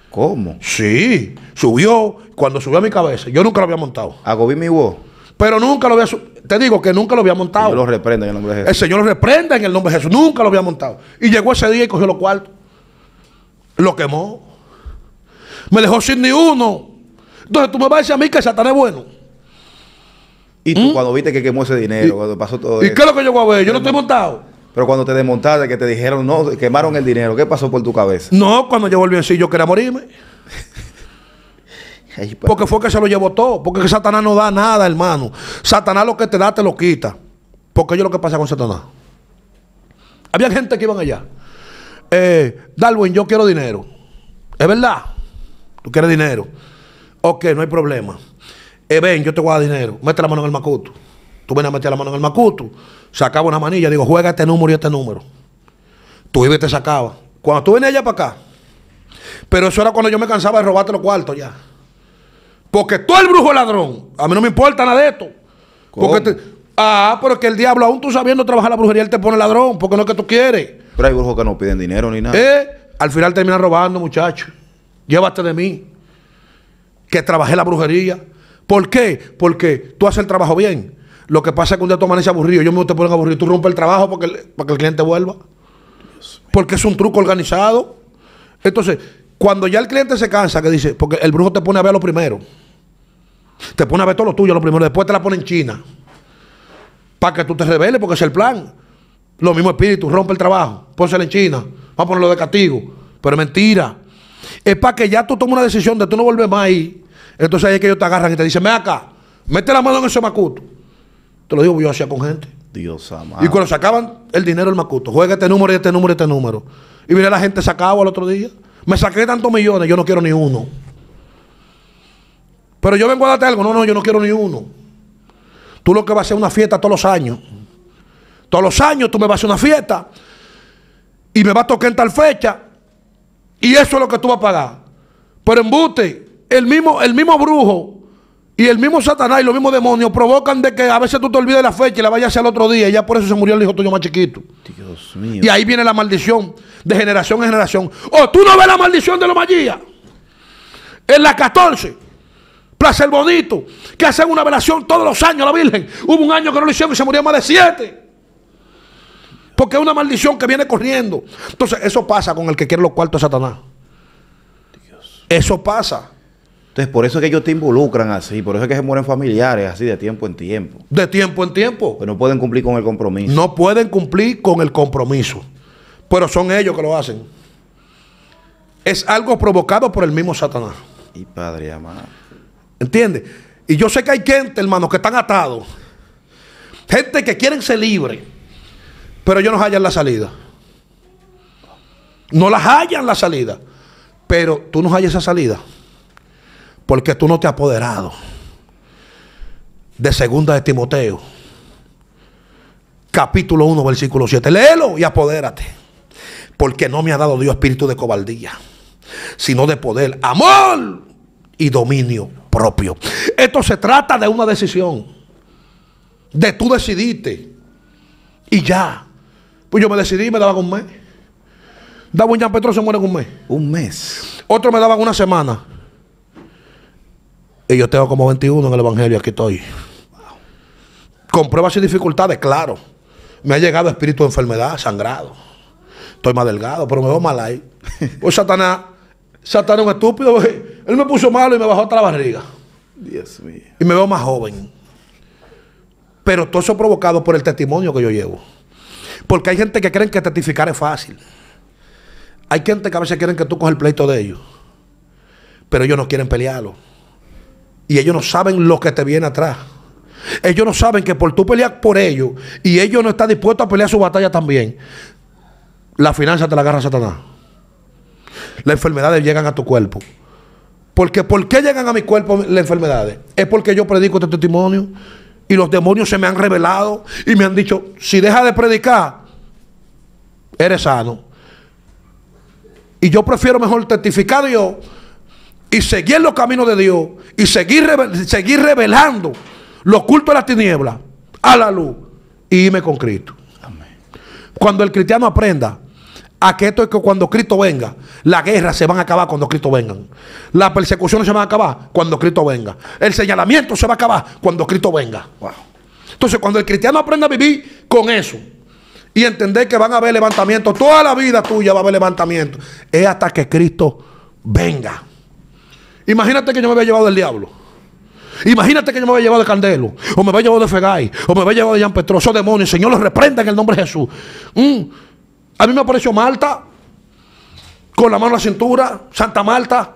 ¿Cómo? Sí. Subió, cuando subió a mi cabeza, yo nunca lo había montado. Agobí mi voz. Pero nunca lo había. Te digo que nunca lo había montado. lo reprende en el nombre de Jesús. El Señor lo reprenda en el nombre de Jesús. Nunca lo había montado. Y llegó ese día y cogió los cuartos. Lo quemó. Me dejó sin ni uno. Entonces tú me vas a decir a mí que Satanás es bueno. Y tú ¿Mm? cuando viste que quemó ese dinero, cuando pasó todo ¿Y qué es lo que yo voy a ver? Yo no estoy montado. Pero cuando te desmontaste, que te dijeron, no, quemaron el dinero, ¿qué pasó por tu cabeza? No, cuando yo el biencillo yo quería morirme. Pues. porque fue que se lo llevó todo. Porque Satanás no da nada, hermano. Satanás lo que te da, te lo quita. Porque yo lo que pasa con Satanás. Había gente que iban allá. Eh, Darwin, yo quiero dinero. Es verdad. Tú quieres dinero. Ok, no hay problema. Eh, ven, yo te voy dinero. Mete la mano en el macuto. Tú ven a meter la mano en el macuto. Sacaba una manilla. Digo, juega este número y este número. Tú ibas y te sacaba. Cuando tú venías allá para acá. Pero eso era cuando yo me cansaba de robarte los cuartos ya. Porque tú el brujo ladrón. A mí no me importa nada de esto. Porque ah, pero que el diablo, aún tú sabiendo trabajar la brujería, él te pone ladrón. Porque no es que tú quieres. Pero hay brujos que no piden dinero ni nada. Eh, al final terminan robando, muchachos. Llévate de mí. Que trabajé la brujería. ¿Por qué? Porque tú haces el trabajo bien. Lo que pasa es que un día tú amaneces aburrido, yo mismo te ponen aburrido, tú rompes el trabajo para que el, el cliente vuelva. Porque es un truco organizado. Entonces, cuando ya el cliente se cansa, que dice, porque el brujo te pone a ver lo primero. Te pone a ver todo lo tuyo, lo primero. Después te la pone en China. Para que tú te rebeles, porque es el plan. Lo mismo espíritu, rompe el trabajo, pónselo en China, vamos a ponerlo de castigo. Pero es mentira. Es para que ya tú tomes una decisión de tú no vuelves más ahí entonces ahí es que ellos te agarran y te dicen, ven acá, mete la mano en ese macuto. Te lo digo, yo hacía con gente. Dios amado. Y cuando sacaban el dinero del macuto, juega este número y este número y este número. Y mira la gente sacaba al otro día. Me saqué tantos millones, yo no quiero ni uno. Pero yo vengo a darte algo. No, no, yo no quiero ni uno. Tú lo que vas a hacer una fiesta todos los años. Todos los años tú me vas a hacer una fiesta. Y me vas a tocar en tal fecha. Y eso es lo que tú vas a pagar. Pero embute el mismo, el mismo brujo y el mismo Satanás y los mismos demonios provocan de que a veces tú te olvides la fecha y la vayas hacia el otro día. Y ya por eso se murió el hijo tuyo más chiquito. Dios mío. Y ahí viene la maldición de generación en generación. O tú no ves la maldición de los Magías. En la 14, Placer Bonito, que hacen una velación todos los años a la Virgen. Hubo un año que no lo hicieron y se murió más de siete. Porque es una maldición que viene corriendo. Entonces, eso pasa con el que quiere los cuartos de Satanás. Eso pasa. Entonces, por eso es que ellos te involucran así, por eso es que se mueren familiares así de tiempo en tiempo. De tiempo en tiempo. Pero pues no pueden cumplir con el compromiso. No pueden cumplir con el compromiso. Pero son ellos que lo hacen. Es algo provocado por el mismo Satanás. Y padre amado. ¿Entiendes? Y yo sé que hay gente, hermano, que están atados. Gente que quieren ser libre. Pero ellos no hallan la salida. No las hallan la salida. Pero tú no hallas esa salida porque tú no te has apoderado de segunda de Timoteo, capítulo 1, versículo 7. Léelo y apodérate, porque no me ha dado Dios espíritu de cobardía, sino de poder, amor y dominio propio. Esto se trata de una decisión, de tú decidiste y ya. Pues yo me decidí y me daba un mes. Daba un Jean Petro se muere en un mes. Un mes. Otro me daban una semana. Y yo tengo como 21 en el Evangelio, aquí estoy. Con pruebas y dificultades, claro. Me ha llegado espíritu de enfermedad, sangrado. Estoy más delgado, pero me veo mal ahí. Pues Satanás, Satanás un estúpido, él me puso malo y me bajó hasta la barriga. Dios mío. Y me veo más joven. Pero todo eso provocado por el testimonio que yo llevo. Porque hay gente que creen que testificar es fácil. Hay gente que a veces quieren que tú coges el pleito de ellos. Pero ellos no quieren pelearlo. Y ellos no saben lo que te viene atrás. Ellos no saben que por tú pelear por ellos y ellos no están dispuestos a pelear su batalla también, la finanza te la agarra Satanás. Las enfermedades llegan a tu cuerpo. Porque ¿por qué llegan a mi cuerpo las enfermedades? Es porque yo predico este testimonio y los demonios se me han revelado y me han dicho, si deja de predicar, eres sano. Y yo prefiero mejor testificar a Dios, y seguir los caminos de Dios y seguir, revelando los cultos de las tinieblas a la luz y irme con Cristo. Cuando el cristiano aprenda a que esto es que cuando Cristo venga, las guerras se van a acabar cuando Cristo venga, las persecuciones se van a acabar cuando Cristo venga, el señalamiento se va a acabar cuando Cristo venga. Entonces, cuando el cristiano aprenda a vivir con eso y entender que van a haber levantamientos, toda la vida tuya va a haber levantamientos, es hasta que Cristo venga. Imagínate que yo me había llevado del diablo. Imagínate que yo me había llevado de Candelo, o me había llevado de Fegay, o me había llevado de Jean Petro, esos demonios, Señor, los reprenda en el nombre de Jesús. Mm. A mí me apareció Malta, con la mano a la cintura, Santa Malta.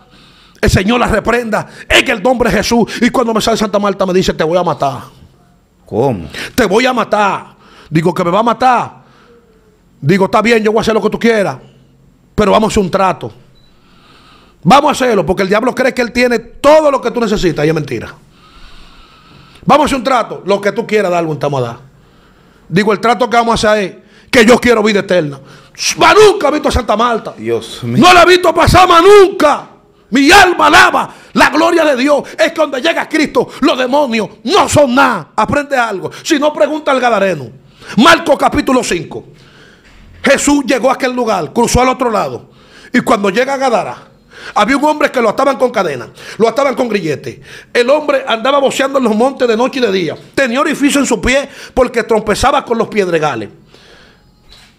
El Señor la reprenda en el nombre de Jesús. Y cuando me sale Santa Malta me dice, te voy a matar. ¿Cómo? Te voy a matar. Digo que me va a matar. Digo, está bien, yo voy a hacer lo que tú quieras. Pero vamos a hacer un trato. Vamos a hacerlo, porque el diablo cree que él tiene todo lo que tú necesitas y es mentira. Vamos a hacer un trato, lo que tú quieras dar, estamos a dar. Digo, el trato que vamos a hacer es que yo quiero vida eterna. Nunca he visto a Santa Marta. Dios No la he visto pasar nunca. Mi alma alaba la gloria de Dios. Es que donde llega Cristo, los demonios no son nada. Aprende algo. Si no, pregunta al Gadareno. Marco capítulo 5. Jesús llegó a aquel lugar, cruzó al otro lado. Y cuando llega a Gadara, había un hombre que lo ataban con cadena, lo ataban con grillete. El hombre andaba boceando en los montes de noche y de día. Tenía orificio en su pie porque trompezaba con los piedregales.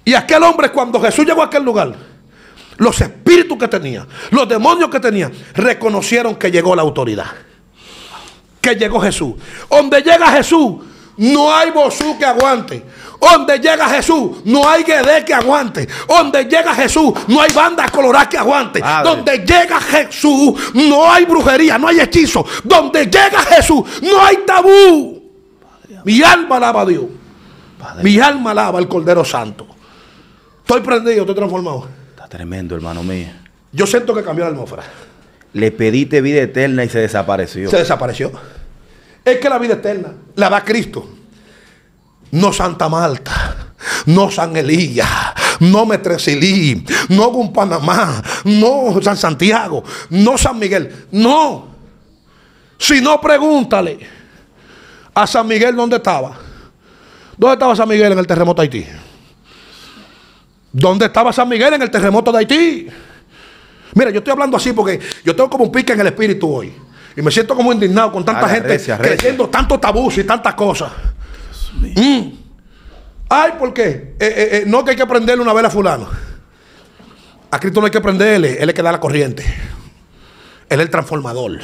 Y aquel hombre, cuando Jesús llegó a aquel lugar, los espíritus que tenía, los demonios que tenía, reconocieron que llegó la autoridad. Que llegó Jesús. Donde llega Jesús, no hay bozú que aguante. Donde llega Jesús, no hay guedé que aguante. Donde llega Jesús, no hay banda colorada que aguante. Donde llega Jesús, no hay brujería, no hay hechizo. Donde llega Jesús, no hay tabú. Mi alma alaba a Dios. Mi alma alaba al Cordero Santo. Estoy prendido, estoy transformado. Está tremendo, hermano mío. Yo siento que cambió la atmósfera. Le pediste vida eterna y se desapareció. Se desapareció. Es que la vida eterna la da Cristo no Santa Marta, no San Elías, no Metresilí, no Panamá, no San Santiago, no San Miguel, no. Si no, pregúntale a San Miguel dónde estaba. ¿Dónde estaba San Miguel en el terremoto de Haití? ¿Dónde estaba San Miguel en el terremoto de Haití? Mira, yo estoy hablando así porque yo tengo como un pique en el espíritu hoy. Y me siento como indignado con tanta gente creciendo tantos tabús y tantas cosas. Mm. Ay, ¿por qué? Eh, eh, eh, no que hay que prenderle una vela a fulano. A Cristo no hay que prenderle, Él es que da la corriente. Él es el transformador.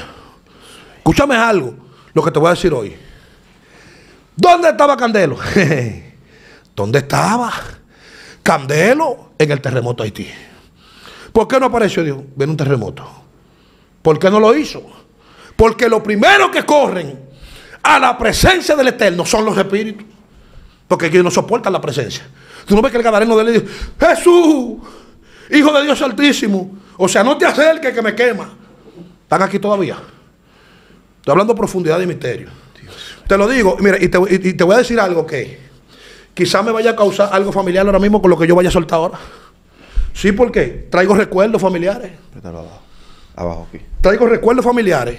Escúchame algo, lo que te voy a decir hoy. ¿Dónde estaba Candelo? ¿Dónde estaba Candelo? En el terremoto de Haití. ¿Por qué no apareció Dios? Viene un terremoto. ¿Por qué no lo hizo? Porque lo primero que corren a la presencia del Eterno son los espíritus. Porque ellos no soportan la presencia. Tú no ves que el gadareno de él dice, Jesús, Hijo de Dios Altísimo. O sea, no te acerques que me quema. Están aquí todavía. Estoy hablando de profundidad y misterio. Te lo digo, mira, y te, voy a decir algo que quizá me vaya a causar algo familiar ahora mismo con lo que yo vaya a soltar ahora. Sí, porque traigo recuerdos familiares. Abajo aquí. Traigo recuerdos familiares.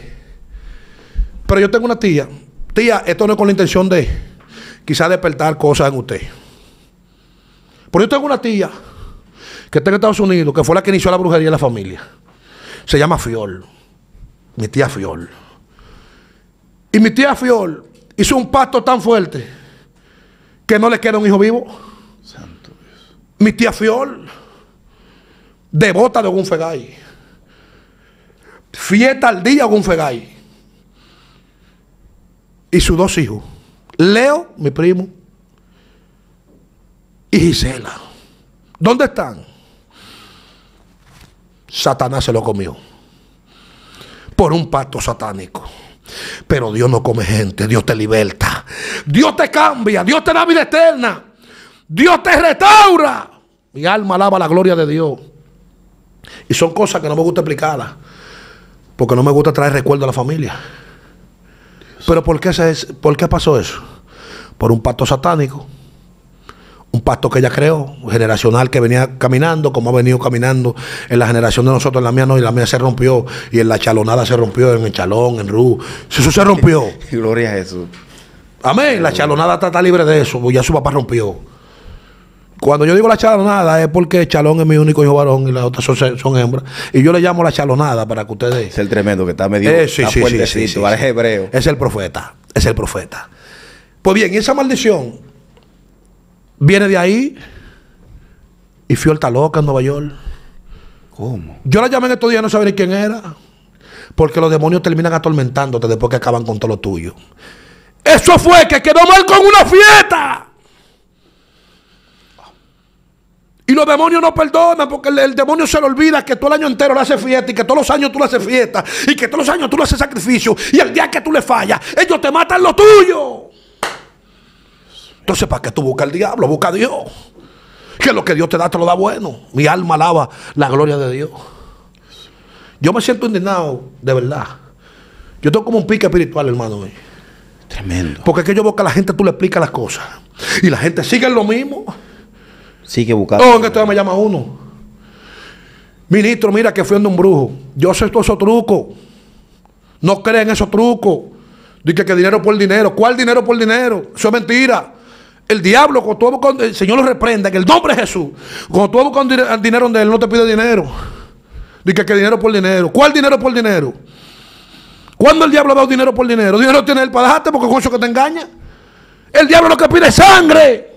Pero yo tengo una tía Tía, esto no es con la intención de quizá despertar cosas en usted. Pero yo tengo una tía que está en Estados Unidos, que fue la que inició la brujería en la familia. Se llama Fiol. Mi tía Fiol. Y mi tía Fiol hizo un pacto tan fuerte que no le queda un hijo vivo. Santo Mi tía Fiol, devota de Gunfegay. Fiesta al día Gunfegay y sus dos hijos. Leo, mi primo, y Gisela. ¿Dónde están? Satanás se lo comió. Por un pacto satánico. Pero Dios no come gente, Dios te liberta. Dios te cambia, Dios te da vida eterna. Dios te restaura. Mi alma alaba la gloria de Dios. Y son cosas que no me gusta explicarlas. Porque no me gusta traer recuerdo a la familia. Pero ¿por qué, qué pasó eso? Por un pacto satánico, un pacto que ella creó, generacional, que venía caminando, como ha venido caminando en la generación de nosotros, en la mía no, y la mía se rompió, y en la chalonada se rompió, en el chalón, en Ru. Eso se rompió. Gloria a Jesús. Amén. La chalonada está libre de eso, ya su papá rompió. Cuando yo digo la chalonada es porque Chalón es mi único hijo varón y las otras son, hembras. Y yo le llamo la chalonada para que ustedes. Es el tremendo que está medio. Eh, sí, es hebreo. Es el profeta. Es el profeta. Pues bien, y esa maldición viene de ahí y fui alta loca en Nueva York. ¿Cómo? Yo la llamé en estos días, no sabía ni quién era. Porque los demonios terminan atormentándote después que acaban con todo lo tuyo. Eso fue que quedó mal con una fiesta. Y los demonios no perdonan porque el, demonio se le olvida que todo el año entero le hace fiesta y que todos los años tú le haces fiesta y que todos los años tú le haces sacrificio y el día que tú le fallas, ellos te matan lo tuyo. Entonces, ¿para qué tú buscas al diablo? Busca a Dios. Que lo que Dios te da te lo da bueno. Mi alma alaba la gloria de Dios. Yo me siento indignado, de verdad. Yo tengo como un pique espiritual, hermano. Tremendo. Porque es que yo busco a la gente, tú le explicas las cosas. Y la gente sigue lo mismo. Sí, que buscar. este todavía me llama uno? Ministro, mira que fui un brujo. Yo sé todos esos trucos. No creen esos trucos. Dice que dinero por dinero. ¿Cuál dinero por dinero? Eso es mentira. El diablo, cuando tú el Señor lo reprenda, ...que el nombre es Jesús. Cuando tú buscas el dinero de Él no te pide dinero. Dice que dinero por dinero. ¿Cuál dinero por dinero? ¿Cuándo el diablo dar dinero por dinero? Dinero tiene el para dejarte porque con eso que te engaña. El diablo lo que pide es sangre.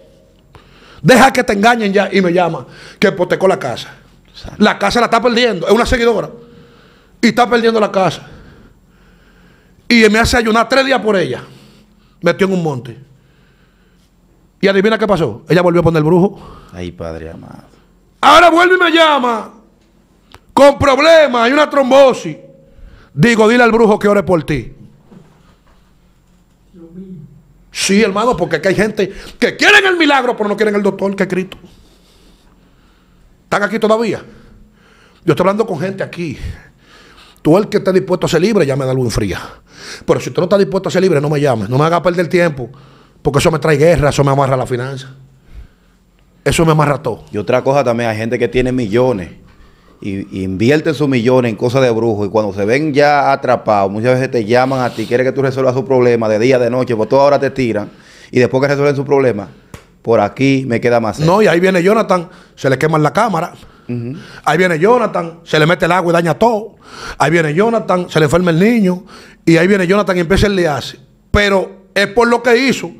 Deja que te engañen ya y me llama que hipotecó la casa. La casa la está perdiendo. Es una seguidora. Y está perdiendo la casa. Y me hace ayunar tres días por ella. Metió en un monte. Y adivina qué pasó. Ella volvió a poner el brujo. Ay, padre amado. Ahora vuelve y me llama. Con problemas. Hay una trombosis. Digo, dile al brujo que ore por ti. Sí, hermano, porque aquí hay gente que quieren el milagro, pero no quieren el doctor que es Cristo. ¿Están aquí todavía? Yo estoy hablando con gente aquí. Tú el que está dispuesto a ser libre, ya me da luz fría. Pero si tú no estás dispuesto a ser libre, no me llames. No me hagas perder tiempo. Porque eso me trae guerra, eso me amarra la finanza. Eso me amarra todo. Y otra cosa también, hay gente que tiene millones y, y invierten sus millones en cosas de brujo y cuando se ven ya atrapados, muchas veces te llaman a ti, quieren que tú resuelvas su problema de día, de noche, por pues toda hora te tiran y después que resuelven su problema, por aquí me queda más. No, y ahí viene Jonathan, se le quema la cámara. Ahí viene Jonathan, se le mete el agua y daña todo. Ahí viene Jonathan, se le enferma el niño. Y ahí viene Jonathan y empieza el hace Pero es por lo que hizo.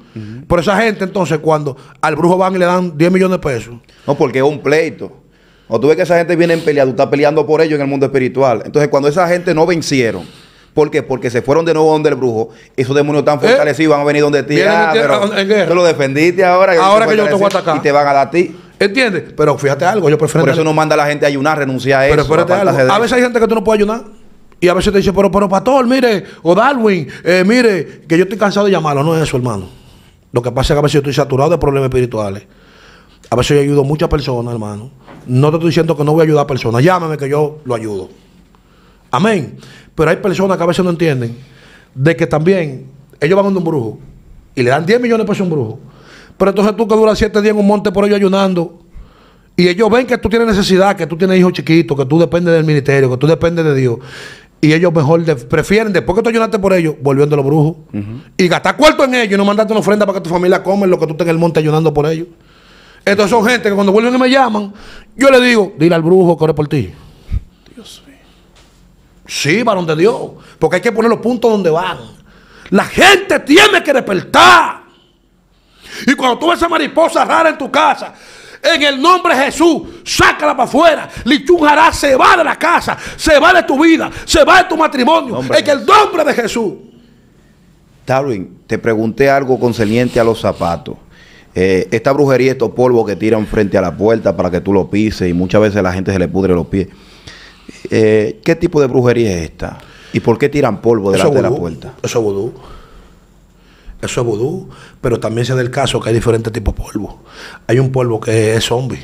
Por esa gente, entonces, cuando al brujo van y le dan 10 millones de pesos. No, porque es un pleito. O tú ves que esa gente viene en pelea, tú estás peleando por ellos en el mundo espiritual. Entonces, cuando esa gente no vencieron, ¿por qué? Porque se fueron de nuevo donde el brujo, esos demonios tan eh, fortalecidos van a venir donde ti. Ah, tú lo defendiste ahora. ahora que yo te voy a atacar. Y te van a dar a ti. ¿Entiendes? Pero fíjate algo, yo prefiero. Por eso no manda a la gente a ayunar, renuncia a eso. Pero espérate algo. A veces hay gente que tú no puedes ayunar. Y a veces te dice, pero, pero, pastor, mire, o Darwin, eh, mire, que yo estoy cansado de llamarlo. No es eso, hermano. Lo que pasa es que a veces yo estoy saturado de problemas espirituales. A veces yo ayudo a muchas personas, hermano. No te estoy diciendo que no voy a ayudar a personas. Llámame que yo lo ayudo. Amén. Pero hay personas que a veces no entienden de que también ellos van a un brujo y le dan 10 millones por ser un brujo. Pero entonces tú que duras 7 días en un monte por ellos ayunando y ellos ven que tú tienes necesidad, que tú tienes hijos chiquitos, que tú dependes del ministerio, que tú dependes de Dios. Y ellos mejor prefieren, después que tú ayunaste por ellos, volviendo a los brujos. Y gastar cuarto en ellos y no mandarte una ofrenda para que tu familia come lo que tú estés en el monte ayunando por ellos. Entonces son gente que cuando vuelven y me llaman, yo le digo, dile al brujo que ore por ti. Dios mío. Sí, varón de Dios. Porque hay que poner los puntos donde van. La gente tiene que despertar. Y cuando tú ves esa mariposa rara en tu casa, en el nombre de Jesús, sácala para afuera. Lichunjará se va de la casa, se va de tu vida, se va de tu matrimonio. En el nombre de Jesús. Darwin, te pregunté algo concerniente a los zapatos. Eh, esta brujería, estos polvos que tiran frente a la puerta para que tú lo pises y muchas veces a la gente se le pudre los pies. Eh, ¿Qué tipo de brujería es esta? ¿Y por qué tiran polvo delante de la puerta? Eso es vudú. Eso es vudú. Pero también se da el caso que hay diferentes tipos de polvo. Hay un polvo que es zombie.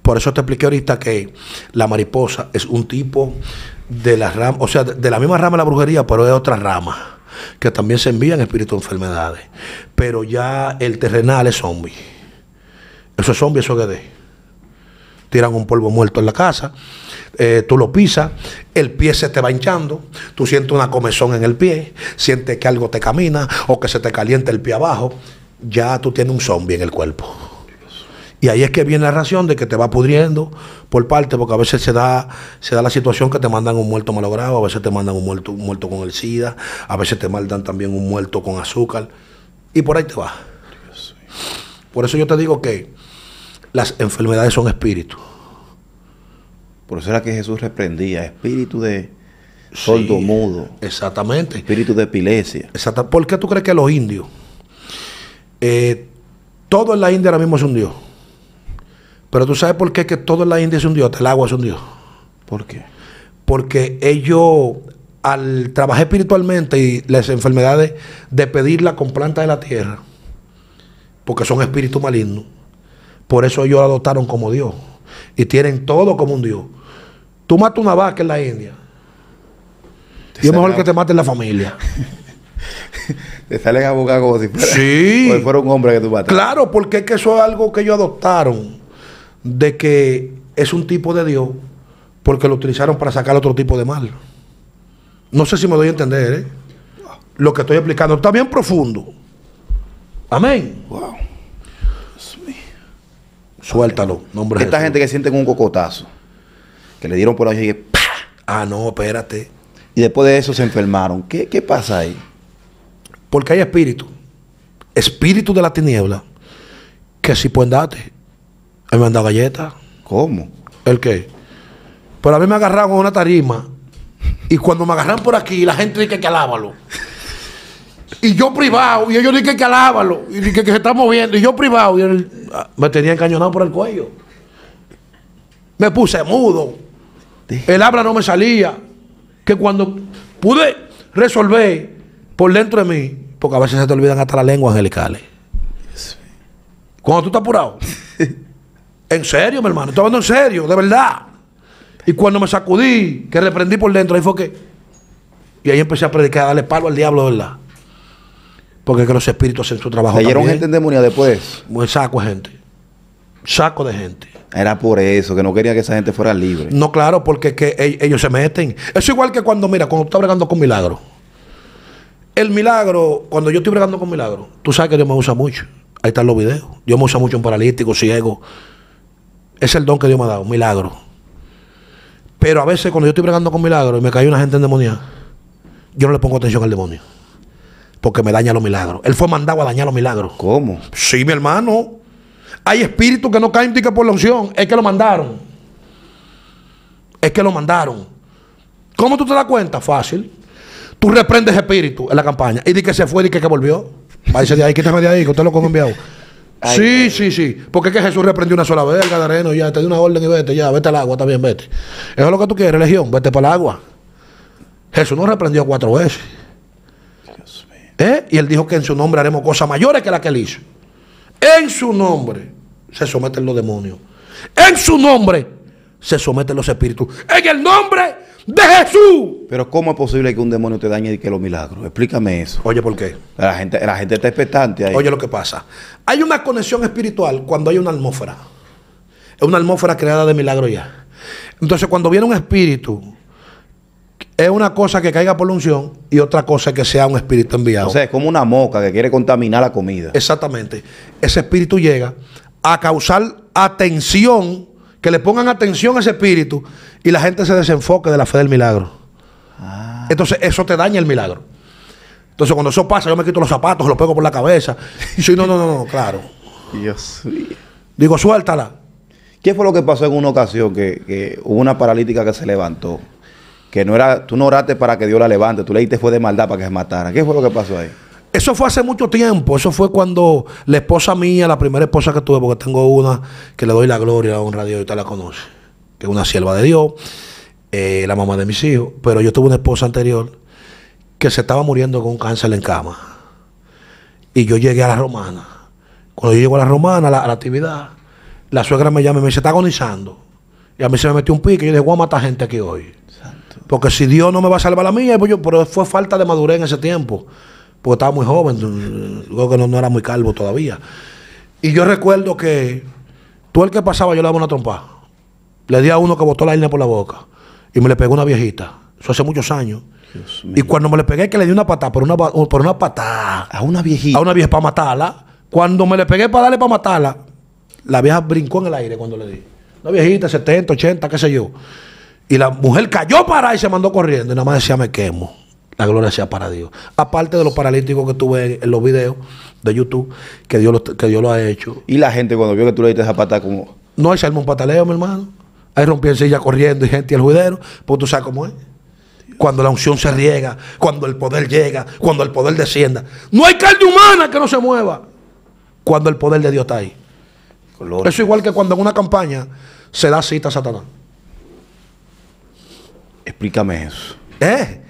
Por eso te expliqué ahorita que la mariposa es un tipo de la rama, o sea, de la misma rama de la brujería, pero de otra rama que también se envían espíritus de enfermedades. Pero ya el terrenal es zombie. Eso es zombie, eso que de. Tiran un polvo muerto en la casa, eh, tú lo pisas, el pie se te va hinchando, tú sientes una comezón en el pie, sientes que algo te camina o que se te calienta el pie abajo, ya tú tienes un zombie en el cuerpo. Y ahí es que viene la ración de que te va pudriendo por parte, porque a veces se da, se da la situación que te mandan un muerto malogrado, a veces te mandan un muerto, muerto con el SIDA, a veces te mandan también un muerto con azúcar. Y por ahí te va... Por eso yo te digo que las enfermedades son espíritus. Por eso era que Jesús reprendía, espíritu de sordo mudo. Exactamente. Espíritu de epilepsia. exactamente ¿Por qué tú crees que los indios, eh, todo en la India ahora mismo es un dios? Pero tú sabes por qué que todo en la India es un dios, el agua es un dios. ¿Por qué? Porque ellos, al trabajar espiritualmente y las enfermedades, de pedirla con plantas de la tierra, porque son espíritus malignos, por eso ellos la adoptaron como Dios. Y tienen todo como un Dios. Tú matas una vaca en la India. y es mejor que te mate la familia. te salen a buscar como si fuera, sí. un hombre que tú matas. Claro, porque es que eso es algo que ellos adoptaron de que es un tipo de Dios porque lo utilizaron para sacar otro tipo de mal. No sé si me doy a entender ¿eh? lo que estoy explicando. Está bien profundo. Amén. Wow. Suéltalo, nombre Esta gente que sienten un cocotazo, que le dieron por ahí y ¡pah! Ah, no, espérate. Y después de eso se enfermaron. ¿Qué, pasa ahí? Porque hay espíritu. Espíritu de la tiniebla. Que si pueden darte. Él me han dado galletas. ¿Cómo? ¿El qué? Pero a mí me agarraron una tarima. Y cuando me agarran por aquí, la gente dice que calábalo Y yo privado, y ellos dicen que alábalo, y dije que se está moviendo, y yo privado, y él, ah, me tenía encañonado por el cuello. Me puse mudo. El habla no me salía. Que cuando pude resolver por dentro de mí, porque a veces se te olvidan hasta la lengua angelicales. Cuando tú estás apurado. En serio, mi hermano, estoy hablando en serio, de verdad. Y cuando me sacudí, que reprendí por dentro, ahí fue que. Y ahí empecé a predicar, a darle palo al diablo, verdad. Porque es que los espíritus hacen su trabajo. ¿Leyeron gente demonia después? Un saco de gente. Saco de gente. Era por eso, que no quería que esa gente fuera libre. No, claro, porque que ellos se meten. Es igual que cuando, mira, cuando estás bregando con milagro. El milagro, cuando yo estoy bregando con milagro, tú sabes que Dios me usa mucho. Ahí están los videos. Dios me usa mucho en paralítico, ciego es el don que Dios me ha dado, milagro. Pero a veces cuando yo estoy bregando con milagros y me cae una gente en endemoniada, yo no le pongo atención al demonio. Porque me daña los milagros. Él fue mandado a dañar los milagros. ¿Cómo? Sí, mi hermano. Hay espíritus que no caen tica por la unción. Es que lo mandaron. Es que lo mandaron. ¿Cómo tú te das cuenta? Fácil. Tú reprendes espíritu en la campaña. Y di que se fue, di que, que volvió. Váyase de ahí, quítame de ahí, que usted lo con enviado sí, sí, sí. Porque es que Jesús reprendió una sola vez, Gadareno, ya te dio una orden y vete, ya, vete al agua también, vete. Eso es lo que tú quieres, religión vete para el agua. Jesús no reprendió cuatro veces. ¿Eh? Y él dijo que en su nombre haremos cosas mayores que las que él hizo. En su nombre se someten los demonios. En su nombre se someten los espíritus. En el nombre de Jesús. Pero ¿cómo es posible que un demonio te dañe y que los milagros? Explícame eso. Oye, ¿por qué? La gente, la gente está expectante ahí. Oye, lo que pasa. Hay una conexión espiritual cuando hay una atmósfera. Es una atmósfera creada de milagro ya. Entonces, cuando viene un espíritu, es una cosa que caiga por la unción y otra cosa que sea un espíritu enviado. O sea, es como una moca que quiere contaminar la comida. Exactamente. Ese espíritu llega a causar atención que le pongan atención a ese espíritu y la gente se desenfoque de la fe del milagro. Ah. Entonces, eso te daña el milagro. Entonces, cuando eso pasa, yo me quito los zapatos, los pego por la cabeza. Y soy, no, no, no, claro. Dios Digo, suéltala. ¿Qué fue lo que pasó en una ocasión que, que, hubo una paralítica que se levantó? Que no era, tú no oraste para que Dios la levante, tú leíste fue de maldad para que se matara. ¿Qué fue lo que pasó ahí? Eso fue hace mucho tiempo. Eso fue cuando la esposa mía, la primera esposa que tuve, porque tengo una que le doy la gloria, la honra a Dios, y usted la conoce, que es una sierva de Dios, eh, la mamá de mis hijos. Pero yo tuve una esposa anterior que se estaba muriendo con cáncer en cama. Y yo llegué a la romana. Cuando yo llego a la romana, a la, actividad, la suegra me llama y me dice, está agonizando. Y a mí se me metió un pique. Y yo dije, voy a matar gente aquí hoy. Porque si Dios no me va a salvar la mía, eh, pues yo, pero fue falta de madurez en ese tiempo porque estaba muy joven, luego que no, era muy calvo todavía. Y yo recuerdo que todo el que pasaba yo le daba una trompa. Le di a uno que botó la harina por la boca y me le pegó una viejita. Eso hace muchos años. Y cuando me le pegué, que le di una patada, por una, por una patada. A una viejita. A una vieja para matarla. Cuando me le pegué para darle para matarla, la vieja brincó en el aire cuando le di. Una viejita, 70, 80, qué sé yo. Y la mujer cayó para y se mandó corriendo. Y nada más decía, me quemo. La gloria sea para Dios. Aparte de los paralíticos que tuve en los videos de YouTube, que Dios lo, que Dios lo ha hecho. Y la gente cuando vio que tú le diste esa pata como. No, hay salmón pataleo, mi hermano. Hay rompí corriendo y gente al juidero, pues tú sabes cómo es. Cuando la unción se riega, cuando el poder llega, cuando el poder descienda. No hay carne humana que no se mueva. Cuando el poder de Dios está ahí. Eso igual que cuando en una campaña se da cita a Satanás. Explícame eso. ¿Eh?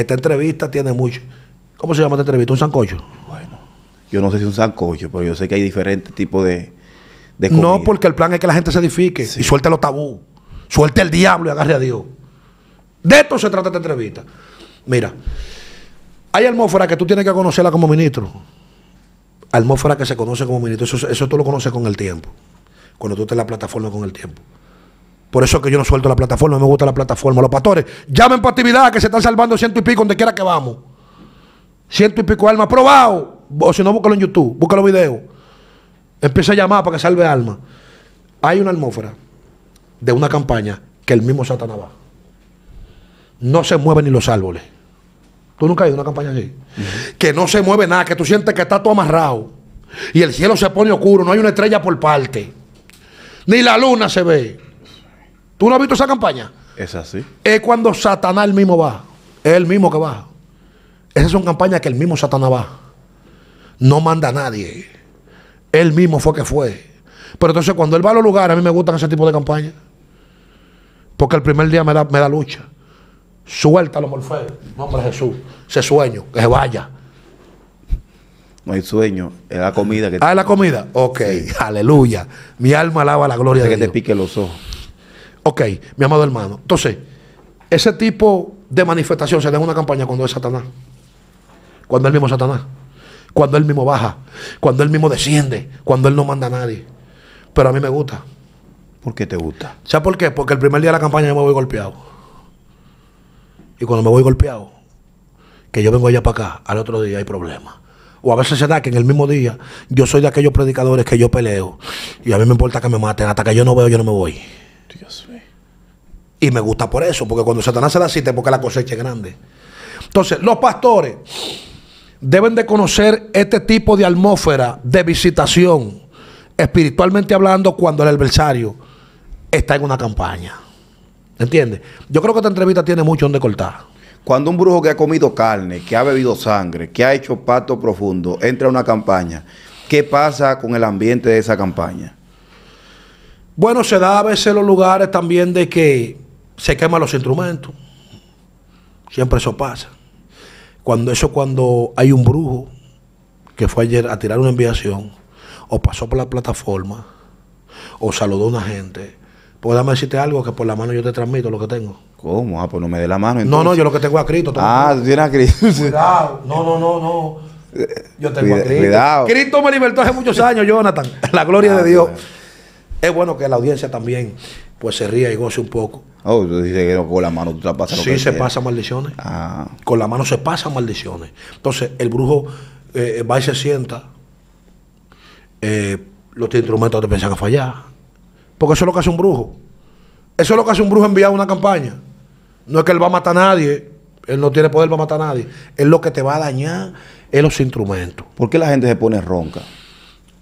Esta entrevista tiene mucho. ¿Cómo se llama esta entrevista? ¿Un sancocho? Bueno, yo no sé si es un sancocho, pero yo sé que hay diferentes tipos de, No, porque el plan es que la gente se edifique y suelte los tabú. Suelte el diablo y agarre a Dios. De esto se trata esta entrevista. Mira, hay atmósfera que tú tienes que conocerla como ministro. Atmósfera que se conoce como ministro. Eso, tú lo conoces con el tiempo. Cuando tú estás en la plataforma con el tiempo. Por eso que yo no suelto la plataforma, me gusta la plataforma. Los pastores, llamen para actividad que se están salvando ciento y pico donde quiera que vamos. Ciento y pico alma, probado. O si no, búscalo en YouTube, búscalo video. Empieza a llamar para que salve alma. Hay una atmósfera de una campaña que el mismo Satanás va. No se mueven ni los árboles. Tú nunca has ido a una campaña así. Que no se mueve nada, que tú sientes que está todo amarrado. Y el cielo se pone oscuro, no hay una estrella por parte. Ni la luna se ve. ¿Tú no has visto esa campaña? Es así. Es cuando Satanás el mismo va. Es el mismo que va. Esas son campañas que el mismo Satanás va. No manda a nadie. Él mismo fue que fue. Pero entonces cuando él va a los lugares, a mí me gustan ese tipo de campañas. Porque el primer día me da, me da lucha. Suéltalo, Morfeo. Nombre de Jesús. Ese sueño, que se vaya. No hay sueño, es la comida que Ah, es la comida. Ok, aleluya. Mi alma alaba la gloria de, que te pique los ojos. Ok, mi amado hermano. Entonces, ese tipo de manifestación se da en una campaña cuando es Satanás. Cuando él mismo Satanás. Cuando él mismo baja. Cuando él mismo desciende. Cuando él no manda a nadie. Pero a mí me gusta. ¿Por qué te gusta? ¿Sabes por qué? Porque el primer día de la campaña yo me voy golpeado. Y cuando me voy golpeado, que yo vengo allá para acá, al otro día hay problemas. O a veces se da que en el mismo día yo soy de aquellos predicadores que yo peleo. Y a mí me importa que me maten. Hasta que yo no veo, yo no me voy. Y me gusta por eso, porque cuando Satanás se la cita es porque la cosecha es grande. Entonces, los pastores deben de conocer este tipo de atmósfera de visitación, espiritualmente hablando, cuando el adversario está en una campaña. ¿Entiendes? Yo creo que esta entrevista tiene mucho donde cortar. Cuando un brujo que ha comido carne, que ha bebido sangre, que ha hecho pacto profundo, entra a una campaña, ¿qué pasa con el ambiente de esa campaña? Bueno, se da a veces los lugares también de que se queman los instrumentos. Siempre eso pasa. Cuando eso cuando hay un brujo que fue ayer a tirar una enviación o pasó por la plataforma o saludó a una gente. Pues decirte algo que por la mano yo te transmito lo que tengo. ¿Cómo? Ah, pues no me dé la mano. Entonces. No, no, yo lo que tengo es a Cristo. Ah, tú a Cristo. Cuidado. No, no, no, no. Yo tengo a Cristo. Cuidado. Cristo me libertó hace muchos años, Jonathan. La gloria ah, de Dios es bueno que la audiencia también pues se ría y goce un poco. Oh, tú dices que con la mano tú te pasas Sí, se pasa maldiciones. Ah. Con la mano se pasan maldiciones. Entonces, el brujo eh, va y se sienta, eh, los instrumentos te empiezan a fallar. Porque eso es lo que hace un brujo. Eso es lo que hace un brujo enviar una campaña. No es que él va a matar a nadie, él no tiene poder para matar a nadie. Es lo que te va a dañar, es los instrumentos. ¿Por qué la gente se pone ronca?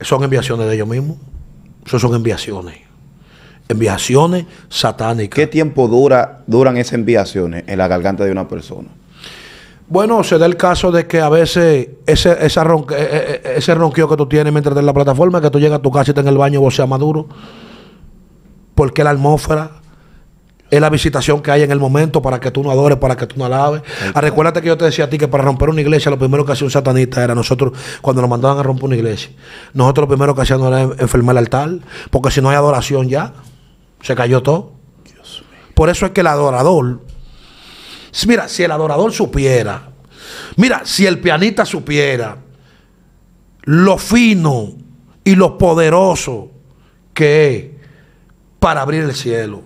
Son enviaciones de ellos mismos. Eso son enviaciones. Enviaciones satánicas. ¿Qué tiempo dura, duran esas enviaciones en la garganta de una persona? Bueno, se da el caso de que a veces ese, esa ronqueo e, e, e, que tú tienes mientras estás en la plataforma, que tú llegas a tu casa y estás en el baño vos sea maduro, porque la atmósfera es la visitación que hay en el momento para que tú no adores, para que tú no alabes. Recuerda recuérdate que yo te decía a ti que para romper una iglesia, lo primero que hacía un satanista era nosotros, cuando nos mandaban a romper una iglesia, nosotros lo primero que hacíamos era enfermar el altar, porque si no hay adoración ya, se cayó todo. Por eso es que el adorador, mira, si el adorador supiera, mira, si el pianista supiera lo fino y lo poderoso que es para abrir el cielo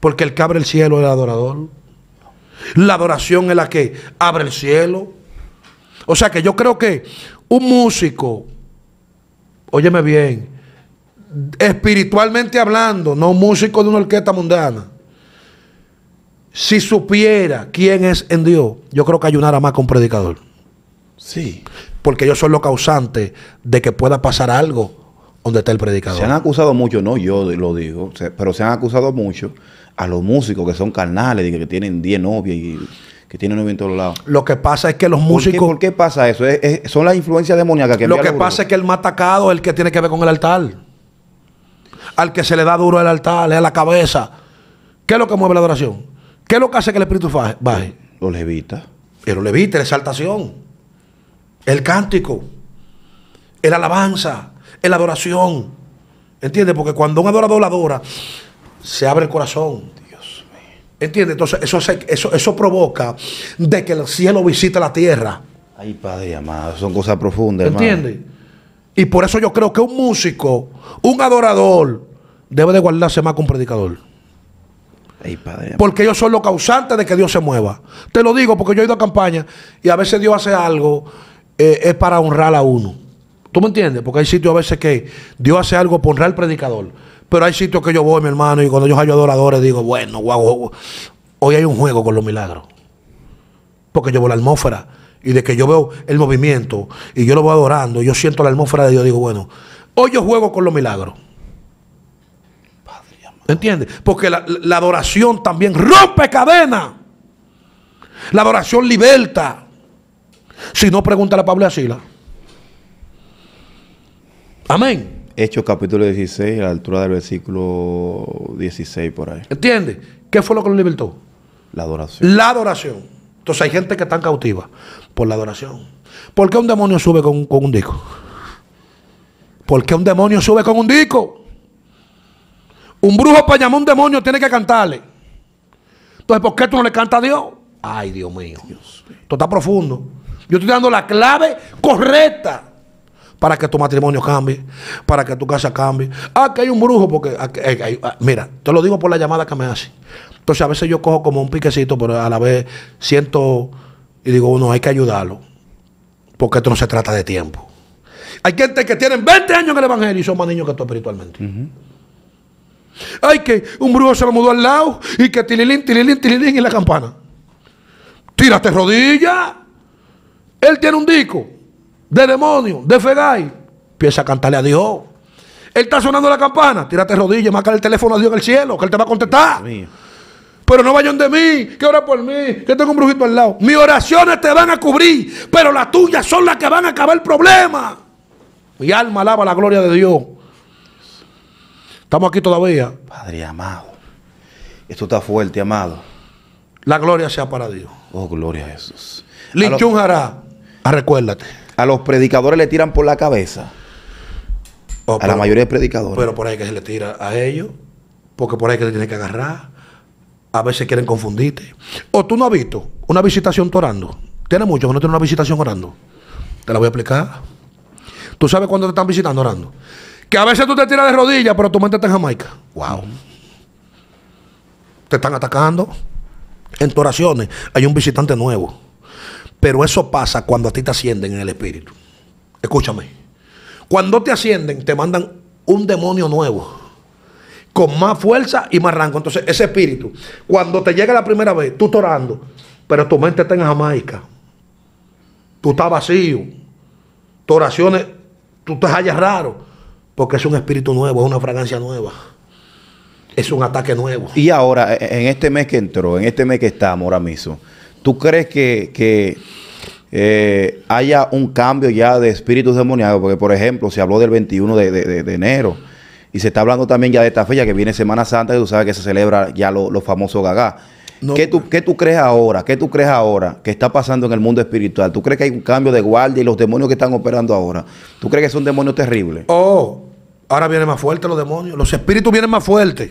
porque el que abre el cielo es el adorador. La adoración es la que abre el cielo. O sea que yo creo que un músico, óyeme bien, espiritualmente hablando, no músico de una orquesta mundana, si supiera quién es en Dios, yo creo que ayunara más con predicador. Sí. Porque yo soy lo causante de que pueda pasar algo donde está el predicador. Se han acusado mucho, no yo lo digo, pero se han acusado mucho a los músicos que son carnales, que tienen 10 novias y que tienen novio en todos lados. Lo que pasa es que los músicos. ¿Por qué, pasa eso? son las influencias demoníacas que Lo que pasa es que el más atacado es el que tiene que ver con el altar. Al que se le da duro el altar, le da la cabeza. ¿Qué es lo que mueve la adoración? ¿Qué es lo que hace que el espíritu baje? Los levita. Lo levita, la exaltación, el cántico, el alabanza, El adoración. ¿Entiendes? Porque cuando un adorador adora, se abre el corazón. Dios mío. ¿Entiendes? Entonces, eso, eso, eso provoca de que el cielo visite la tierra. Ay, padre amado, son cosas profundas, ¿Entiendes? Y por eso yo creo que un músico, un adorador, debe de guardarse más que un predicador. Ay, padre, porque ellos son los causantes de que Dios se mueva. Te lo digo porque yo he ido a campaña y a veces Dios hace algo eh, es para honrar a uno. ¿Tú me entiendes? Porque hay sitios a veces que Dios hace algo para honrar al predicador. Pero hay sitios que yo voy, mi hermano, y cuando yo hallo adoradores, digo, bueno, guau, hoy hay un juego con los milagros. Porque yo veo la atmósfera. Y de que yo veo el movimiento y yo lo voy adorando, yo siento la atmósfera de Dios, digo, bueno, hoy yo juego con los milagros. ¿Entiendes? Porque la, adoración también rompe cadena. La adoración liberta. Si no, pregunta a Pablo y Amén. Hechos capítulo 16, a la altura del versículo 16 por ahí. ¿Entiendes? ¿Qué fue lo que lo libertó? La adoración. La adoración. Entonces hay gente que está cautiva por la adoración. ¿Por qué un demonio sube con, un disco? ¿Por qué un demonio sube con un disco? Un brujo para llamar a un demonio tiene que cantarle. Entonces, ¿por qué tú no le cantas a Dios? Ay, Dios mío. Esto está profundo. Yo estoy dando la clave correcta para que tu matrimonio cambie, para que tu casa cambie. Ah, que hay un brujo, porque ah, eh, ah, mira, te lo digo por la llamada que me hace. Entonces a veces yo cojo como un piquecito, pero a la vez siento y digo, uno, hay que ayudarlo, porque esto no se trata de tiempo. Hay gente que tienen 20 años en el Evangelio y son más niños que tú espiritualmente. Hay que un brujo se lo mudó al lado y que tililín, tililín, tililín y la campana. Tírate rodilla. Él tiene un disco de demonio, de fegay, empieza a cantarle a Dios. Él está sonando la campana, tírate rodillas, marca el teléfono a Dios en el cielo, que Él te va a contestar. Pero no vayan de mí, que ora por mí, que tengo un brujito al lado. Mis oraciones te van a cubrir, pero las tuyas son las que van a acabar el problema. Mi alma alaba la gloria de Dios. Estamos aquí todavía. Padre amado, esto está fuerte, amado. La gloria sea para Dios. Oh, gloria a Jesús. Linchun ah, recuérdate a los predicadores le tiran por la cabeza. Oh, a la mayoría de predicadores. Pero por ahí que se le tira a ellos, porque por ahí que se tienen que agarrar. A veces quieren confundirte. O tú no has visto una visitación torando Tiene mucho, que no tiene una visitación orando. Te la voy a explicar. Tú sabes cuando te están visitando orando. Que a veces tú te tiras de rodillas, pero tu mente está en Jamaica. Wow. Te están atacando. En tu oraciones hay un visitante nuevo. Pero eso pasa cuando a ti te ascienden en el espíritu. Escúchame. Cuando te ascienden, te mandan un demonio nuevo. Con más fuerza y más rango. Entonces, ese espíritu, cuando te llega la primera vez, tú estás orando, pero tu mente está en Jamaica. Tú estás vacío. Tus oraciones, tú te hallas raro. Porque es un espíritu nuevo, es una fragancia nueva. Es un ataque nuevo. Y ahora, e, e, en este mes que entró, en este mes que estamos ahora mismo, ¿Tú crees que, eh, haya un cambio ya de espíritus demoniados? Porque, por ejemplo, se habló del 21 de, enero. Y se está hablando también ya de esta fecha que viene Semana Santa, y tú sabes que se celebra ya los lo famosos gagá. ¿Qué, tú, ¿Qué, tú, crees ahora? ¿Qué tú crees ahora que está pasando en el mundo espiritual? ¿Tú crees que hay un cambio de guardia y los demonios que están operando ahora? ¿Tú crees que son demonios terribles? Oh, ahora vienen más fuertes los demonios. Los espíritus vienen más fuertes.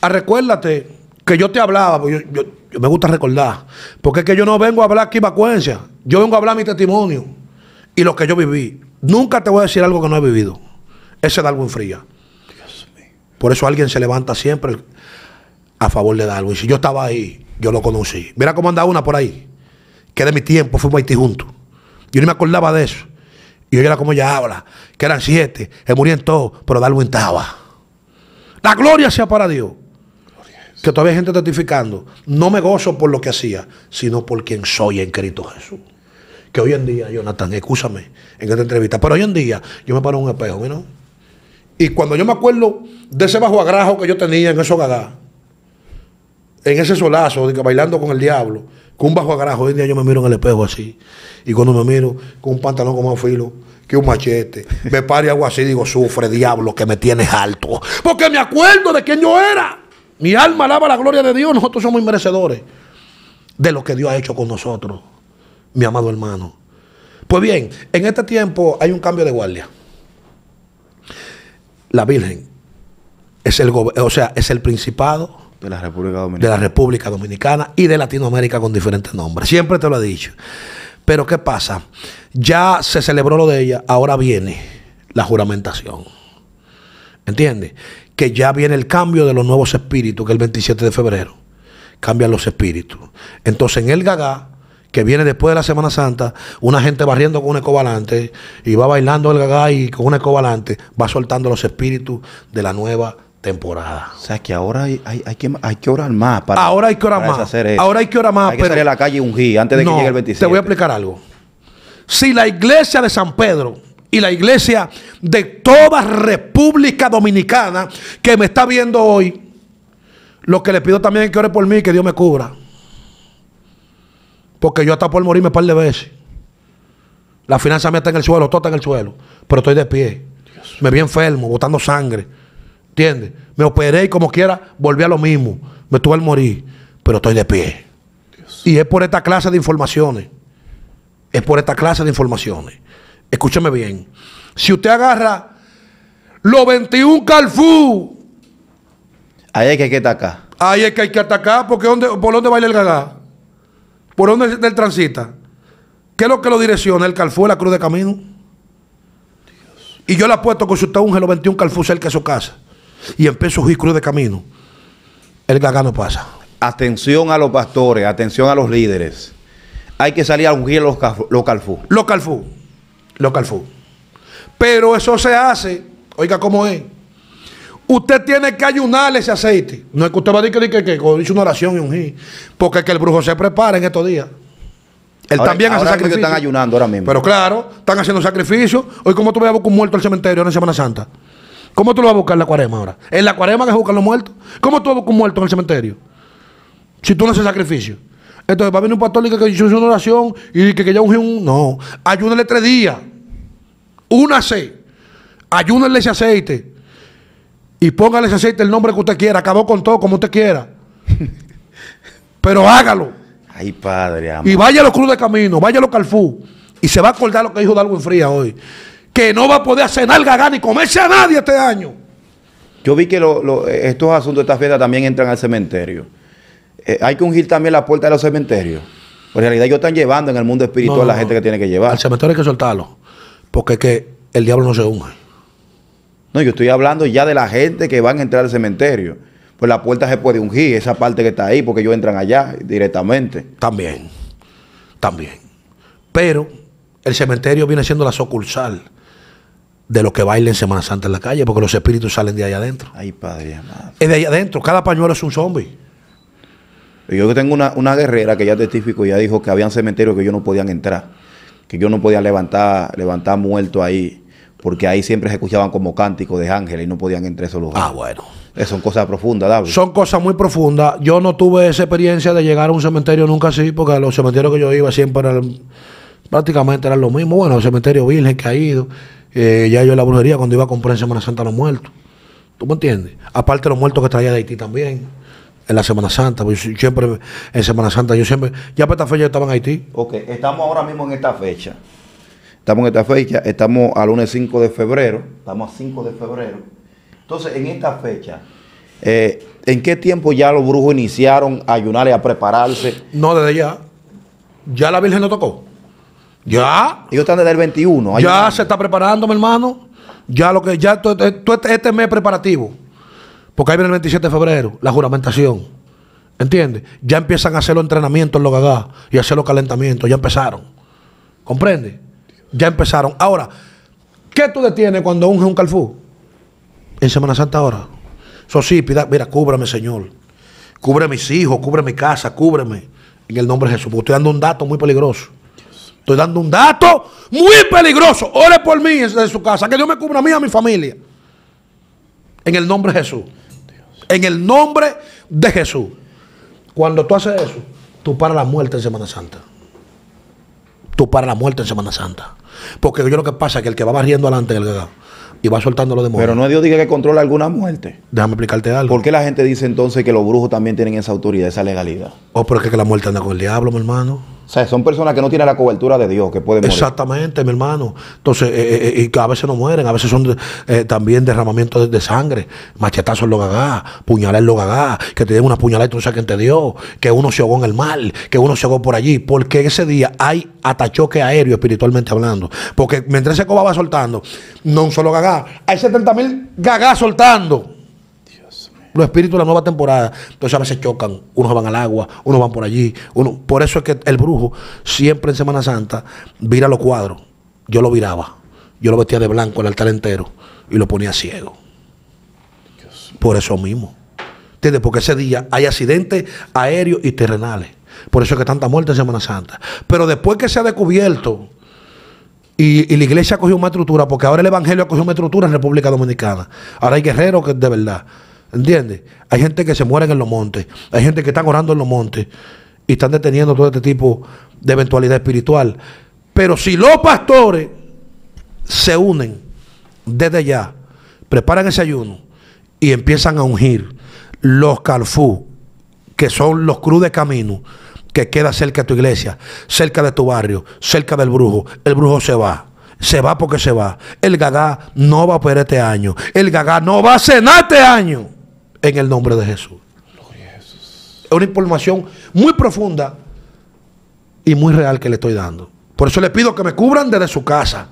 Ah, recuérdate que yo te hablaba, yo, yo me gusta recordar. Porque es que yo no vengo a hablar aquí vacuencia. Yo vengo a hablar mi testimonio y lo que yo viví. Nunca te voy a decir algo que no he vivido. Ese Darwin Fría. Por eso alguien se levanta siempre a favor de Darwin. Si yo estaba ahí, yo lo conocí. Mira cómo andaba una por ahí. Que de mi tiempo fuimos a Haití juntos. Yo ni me acordaba de eso. Y yo era como ella habla, que eran siete, se en todos, pero Darwin estaba. La gloria sea para Dios que todavía hay gente testificando, no me gozo por lo que hacía, sino por quien soy en Cristo Jesús. Que hoy en día, Jonathan, escúchame en esta entrevista, pero hoy en día yo me paro en un espejo, ¿no? Y cuando yo me acuerdo de ese bajo agrajo que yo tenía en esos en ese solazo, bailando con el diablo, con un bajo agrajo, hoy en día yo me miro en el espejo así. Y cuando me miro con un pantalón como más filo, que un machete, me paro y hago así, digo, sufre, diablo, que me tienes alto. Porque me acuerdo de quién yo era. Mi alma alaba la gloria de Dios. Nosotros somos merecedores de lo que Dios ha hecho con nosotros, mi amado hermano. Pues bien, en este tiempo hay un cambio de guardia. La Virgen es el, o sea, es el principado de la, República Dominicana. de la República Dominicana y de Latinoamérica con diferentes nombres. Siempre te lo he dicho. Pero ¿qué pasa? Ya se celebró lo de ella, ahora viene la juramentación. ¿Entiendes? que ya viene el cambio de los nuevos espíritus, que el 27 de febrero cambian los espíritus. Entonces en el gagá, que viene después de la Semana Santa, una gente barriendo con un ecobalante y va bailando el gagá y con un ecobalante va soltando los espíritus de la nueva temporada. O sea que ahora hay, hay, que, hay que, orar más para Ahora hay que orar más. Ahora hay que orar más. a la calle y antes de que llegue el 27. Te voy a explicar algo. Si la iglesia de San Pedro y la iglesia de toda República Dominicana que me está viendo hoy, lo que le pido también es que ore por mí, que Dios me cubra. Porque yo hasta por morirme un par de veces. La finanza me está en el suelo, todo está en el suelo. Pero estoy de pie. Me vi enfermo, botando sangre. ¿Entiendes? Me operé y como quiera, volví a lo mismo. Me tuve al morir. Pero estoy de pie. Y es por esta clase de informaciones. Es por esta clase de informaciones. Escúchame bien. Si usted agarra los 21 Calfú Ahí es que hay que atacar. Ahí es que hay que atacar, porque ¿dónde, ¿por dónde ir el gagá? ¿Por dónde del transita? ¿Qué es lo que lo direcciona? ¿El es la cruz de camino? Y yo le apuesto que si usted unge los 21 calfú cerca de su casa y empieza a ungir cruz de camino, el gagá no pasa. Atención a los pastores, atención a los líderes. Hay que salir a ungir los, los Los Calfú local food. Pero eso se hace, oiga cómo es. Usted tiene que ayunarle ese aceite. No es que usted va a decir que, dice que, una oración y un Porque que el brujo se prepara en estos días. Él también hace sacrificio. están ayunando ahora mismo. Pero claro, están haciendo sacrificio Hoy, ¿cómo tú vas a buscar un muerto el cementerio en Semana Santa? ¿Cómo tú lo vas a buscar en la cuarema ahora? ¿En la cuarema que buscan los muertos? ¿Cómo tú vas a buscar un muerto en el cementerio? Si tú no haces sacrificio. Entonces va a venir un pastor que, hizo una oración y que, que ya ungió un. No, ayúnale tres días. Únase. Ayúnale ese aceite. Y póngale ese aceite el nombre que usted quiera. Acabó con todo como usted quiera. Pero hágalo. Ay, padre. Y vaya a los cruz de camino, vaya a los Carfú. Y se va a acordar lo que dijo Darwin Fría hoy. Que no va a poder cenar gagán ni comerse a nadie este año. Yo vi que estos asuntos de estas fiestas también entran al cementerio. Eh, hay que ungir también la puerta de los cementerios. en realidad ellos están llevando en el mundo espiritual a la gente que tiene que llevar. Al cementerio hay que soltarlo. Porque es que el diablo no se unge. No, yo estoy hablando ya de la gente que van a entrar al cementerio. Pues la puerta se puede ungir, esa parte que está ahí, porque ellos entran allá directamente. También, también. Pero el cementerio viene siendo la sucursal de los que bailan Semana Santa en la calle, porque los espíritus salen de allá adentro. Ay, padre. Es de allá adentro. Cada pañuelo es un zombie. Yo tengo una, guerrera que ya testificó, ya dijo que habían cementerios que ellos no podían entrar, que yo no podía levantar, levantar muertos ahí, porque ahí siempre se escuchaban como cánticos de ángeles y no podían entrar a esos lugares. Ah, bueno. Eh, son cosas profundas, David. Son cosas muy profundas. Yo no tuve esa experiencia de llegar a un cementerio nunca así, porque los cementerios que yo iba siempre eran, prácticamente eran lo mismo. Bueno, el cementerio virgen que ha ido. Eh, ya yo en la brujería cuando iba a comprar en Semana Santa los muertos. ¿Tú me entiendes? Aparte los muertos que traía de Haití también en la Semana Santa, pues yo siempre en Semana Santa, yo siempre, ya para esta fecha yo estaba en Haití. Ok, estamos ahora mismo en esta fecha. Estamos en esta fecha, estamos al lunes 5 de febrero, estamos a 5 de febrero. Entonces, en esta fecha, eh, ¿en qué tiempo ya los brujos iniciaron a ayunar y a prepararse? No, desde ya. Ya la Virgen no tocó. Ya. Ellos están desde el 21. Ya se está preparando, mi hermano. Ya lo que, ya todo este mes preparativo. Porque ahí viene el 27 de febrero, la juramentación. ¿Entiendes? Ya empiezan a hacer los entrenamientos en los gagá y hacer los calentamientos. Ya empezaron. ¿Comprende? Ya empezaron. Ahora, ¿qué tú detienes cuando unge un calfú? En Semana Santa ahora. Eso sí, pida, mira, cúbrame, Señor. a mis hijos, cubre mi casa, cúbreme. En el nombre de Jesús. Porque estoy dando un dato muy peligroso. Estoy dando un dato muy peligroso. Ore por mí desde su casa. Que Dios me cubra a mí y a mi familia. En el nombre de Jesús. En el nombre de Jesús. Cuando tú haces eso, tú paras la muerte en Semana Santa. Tú paras la muerte en Semana Santa. Porque yo lo que pasa es que el que va barriendo adelante en el y va soltando los demonios. Pero no es Dios diga que controla alguna muerte. Déjame explicarte algo. ¿Por qué la gente dice entonces que los brujos también tienen esa autoridad, esa legalidad? Oh, pero es que la muerte anda con el diablo, mi hermano. O sea, son personas que no tienen la cobertura de Dios, que pueden morir. Exactamente, mi hermano. Entonces, eh, eh, eh, y que a veces no mueren, a veces son también derramamientos de, sangre, machetazos lo gagá, puñalar lo gagá, que te den una puñalada y tú no sabes quién te dio, que uno se ahogó en el mal, que uno se ahogó por allí, porque ese día hay atachoque aéreo espiritualmente hablando. Porque mientras ese coba va soltando, no un solo gagá, hay 70 mil gagá soltando. Los espíritus de la nueva temporada, entonces a veces chocan, unos van al agua, unos van por allí. Uno, por eso es que el brujo siempre en Semana Santa vira los cuadros. Yo lo viraba, yo lo vestía de blanco el altar entero y lo ponía ciego. Por eso mismo. ¿Entiendes? Porque ese día hay accidentes aéreos y terrenales. Por eso es que tanta muerte en Semana Santa. Pero después que se ha descubierto y, la iglesia Ha cogido una estructura, porque ahora el Evangelio ha cogido una estructura en República Dominicana. Ahora hay guerreros que de verdad. ¿Entiendes? Hay gente que se muere en los montes, hay gente que están orando en los montes y están deteniendo todo este tipo de eventualidad espiritual. Pero si los pastores se unen desde ya, preparan ese ayuno y empiezan a ungir los calfú, que son los cruz de camino, que queda cerca de tu iglesia, cerca de tu barrio, cerca del brujo, el brujo se va. Se va porque se va. El gagá no va a operar este año. El gagá no va a cenar este año en el nombre de Jesús. Es una información muy profunda y muy real que le estoy dando. Por eso le pido que me cubran desde su casa,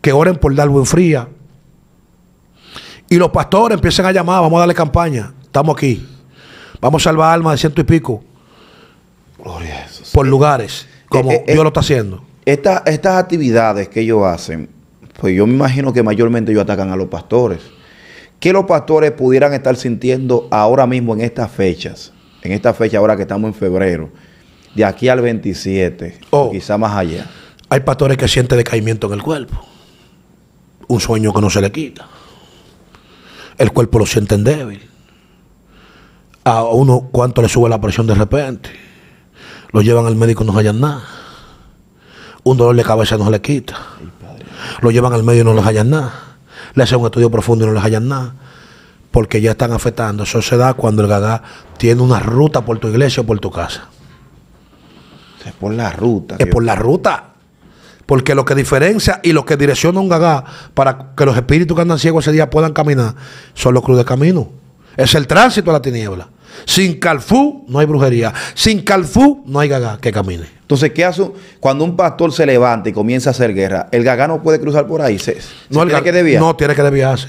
que oren por Darwin Fría. Y los pastores empiecen a llamar, vamos a darle campaña. Estamos aquí. Vamos a salvar almas de ciento y pico. Gloria a Jesús. Por lugares, como eh, eh, eh, Dios lo está haciendo. estas actividades que ellos hacen, pues yo me imagino que mayormente ellos atacan a los pastores. ¿Qué los pastores pudieran estar sintiendo ahora mismo en estas fechas? En esta fecha ahora que estamos en febrero, de aquí al 27, o oh. quizá más allá. Hay pastores que sienten decaimiento en el cuerpo. Un sueño que no se le quita. El cuerpo lo sienten débil. A uno cuánto le sube la presión de repente. Lo llevan al médico y no hallan nada. Un dolor de cabeza no se le quita. Lo llevan al médico y no les hallan nada le hacen un estudio profundo y no les hallan nada, porque ya están afectando. Eso se da cuando el gagá tiene una ruta por tu iglesia o por tu casa. Es por la ruta. Es por la ruta. Porque lo que diferencia y lo que direcciona un gagá para que los espíritus que andan ciegos ese día puedan caminar son los cruces camino Es el tránsito a la tiniebla. Sin calfú no hay brujería. Sin calfú no hay gagá que camine. Entonces, ¿qué hace cuando un pastor se levanta y comienza a hacer guerra? El gagá no puede cruzar por ahí. no, tiene que desviar. No, tiene que desviarse.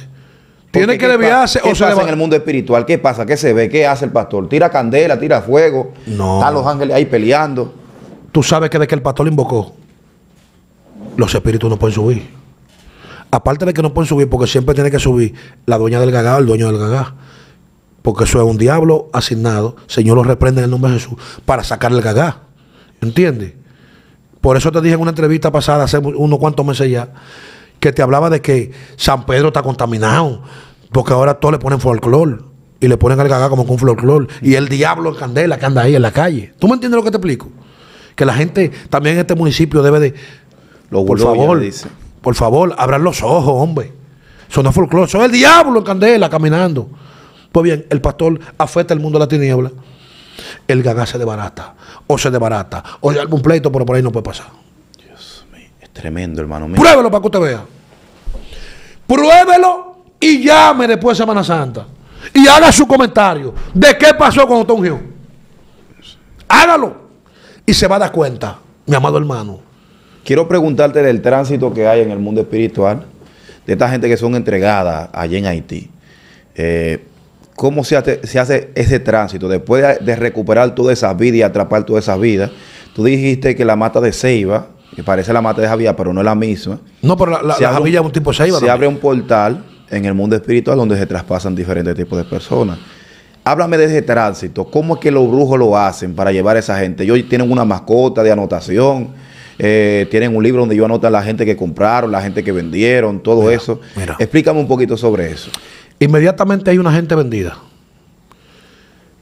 Tiene que desviarse. o pasa en el mundo espiritual? ¿Qué pasa? ¿Qué se ve? ¿Qué hace el pastor? ¿Tira candela? ¿Tira fuego? No. Están los ángeles ahí peleando. Tú sabes que de que el pastor invocó, los espíritus no pueden subir. Aparte de que no pueden subir, porque siempre tiene que subir la dueña del gagá o el dueño del gagá. Porque eso es un diablo asignado. Señor lo reprende en el nombre de Jesús para sacar el gagá. ¿Entiendes? Por eso te dije en una entrevista pasada, hace unos cuantos meses ya, que te hablaba de que San Pedro está contaminado, porque ahora todos le ponen folclor y le ponen al gaga como con folclor y el diablo en candela que anda ahí en la calle. ¿Tú me entiendes lo que te explico? Que la gente también en este municipio debe de. por favor, por favor, abran los ojos, hombre. Son no folclor, son el diablo en candela caminando. Pues bien, el pastor afecta el mundo de la tiniebla el gaga se desbarata, o se desbarata, o hay algún pleito, pero por ahí no puede pasar. Dios mío, es tremendo, hermano mío. Pruébelo para que usted vea. Pruébelo y llame después de Semana Santa. Y haga su comentario de qué pasó con Don Hágalo. Y se va a dar cuenta, mi amado hermano. Quiero preguntarte del tránsito que hay en el mundo espiritual, de esta gente que son entregadas allá en Haití. Eh, cómo se hace, ese tránsito después de, recuperar toda esa vida y atrapar toda esa vida Tú dijiste que la mata de Ceiba, que parece la mata de Javier, pero no es la misma. No, pero la, la, es un tipo Ceiba. Se abre un portal en el mundo espiritual donde se traspasan diferentes tipos de personas. Háblame de ese tránsito. ¿Cómo es que los brujos lo hacen para llevar a esa gente? Ellos tienen una mascota de anotación. Eh, tienen un libro donde yo anotan la gente que compraron, la gente que vendieron, todo eso. Explícame un poquito sobre eso. Inmediatamente hay una gente vendida.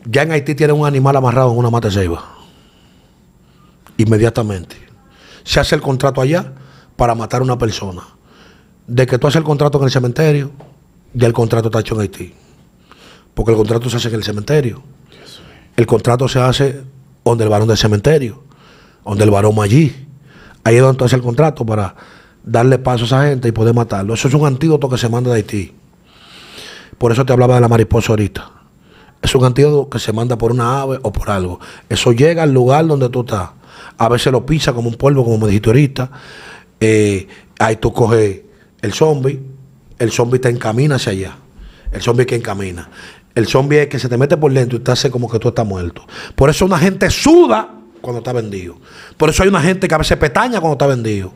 Ya en Haití tienen un animal amarrado en una mata de ceiba. Inmediatamente. Se hace el contrato allá para matar a una persona. De que tú haces el contrato en el cementerio, ya el contrato está hecho en Haití. Porque el contrato se hace en el cementerio. El contrato se hace donde el varón del cementerio, donde el varón allí. Ahí es donde haces el contrato para darle paso a esa gente y poder matarlo. Eso es un antídoto que se manda de Haití. Por eso te hablaba de la mariposa ahorita. Es un antídoto que se manda por una ave o por algo. Eso llega al lugar donde tú estás. A veces lo pisa como un polvo, como me dijiste ahorita. Eh, ahí tú coges el zombi. El zombi te encamina hacia allá. El zombie que encamina. El zombie es que se te mete por dentro y te hace como que tú estás muerto. Por eso una gente suda cuando está vendido. Por eso hay una gente que a veces petaña cuando está vendido.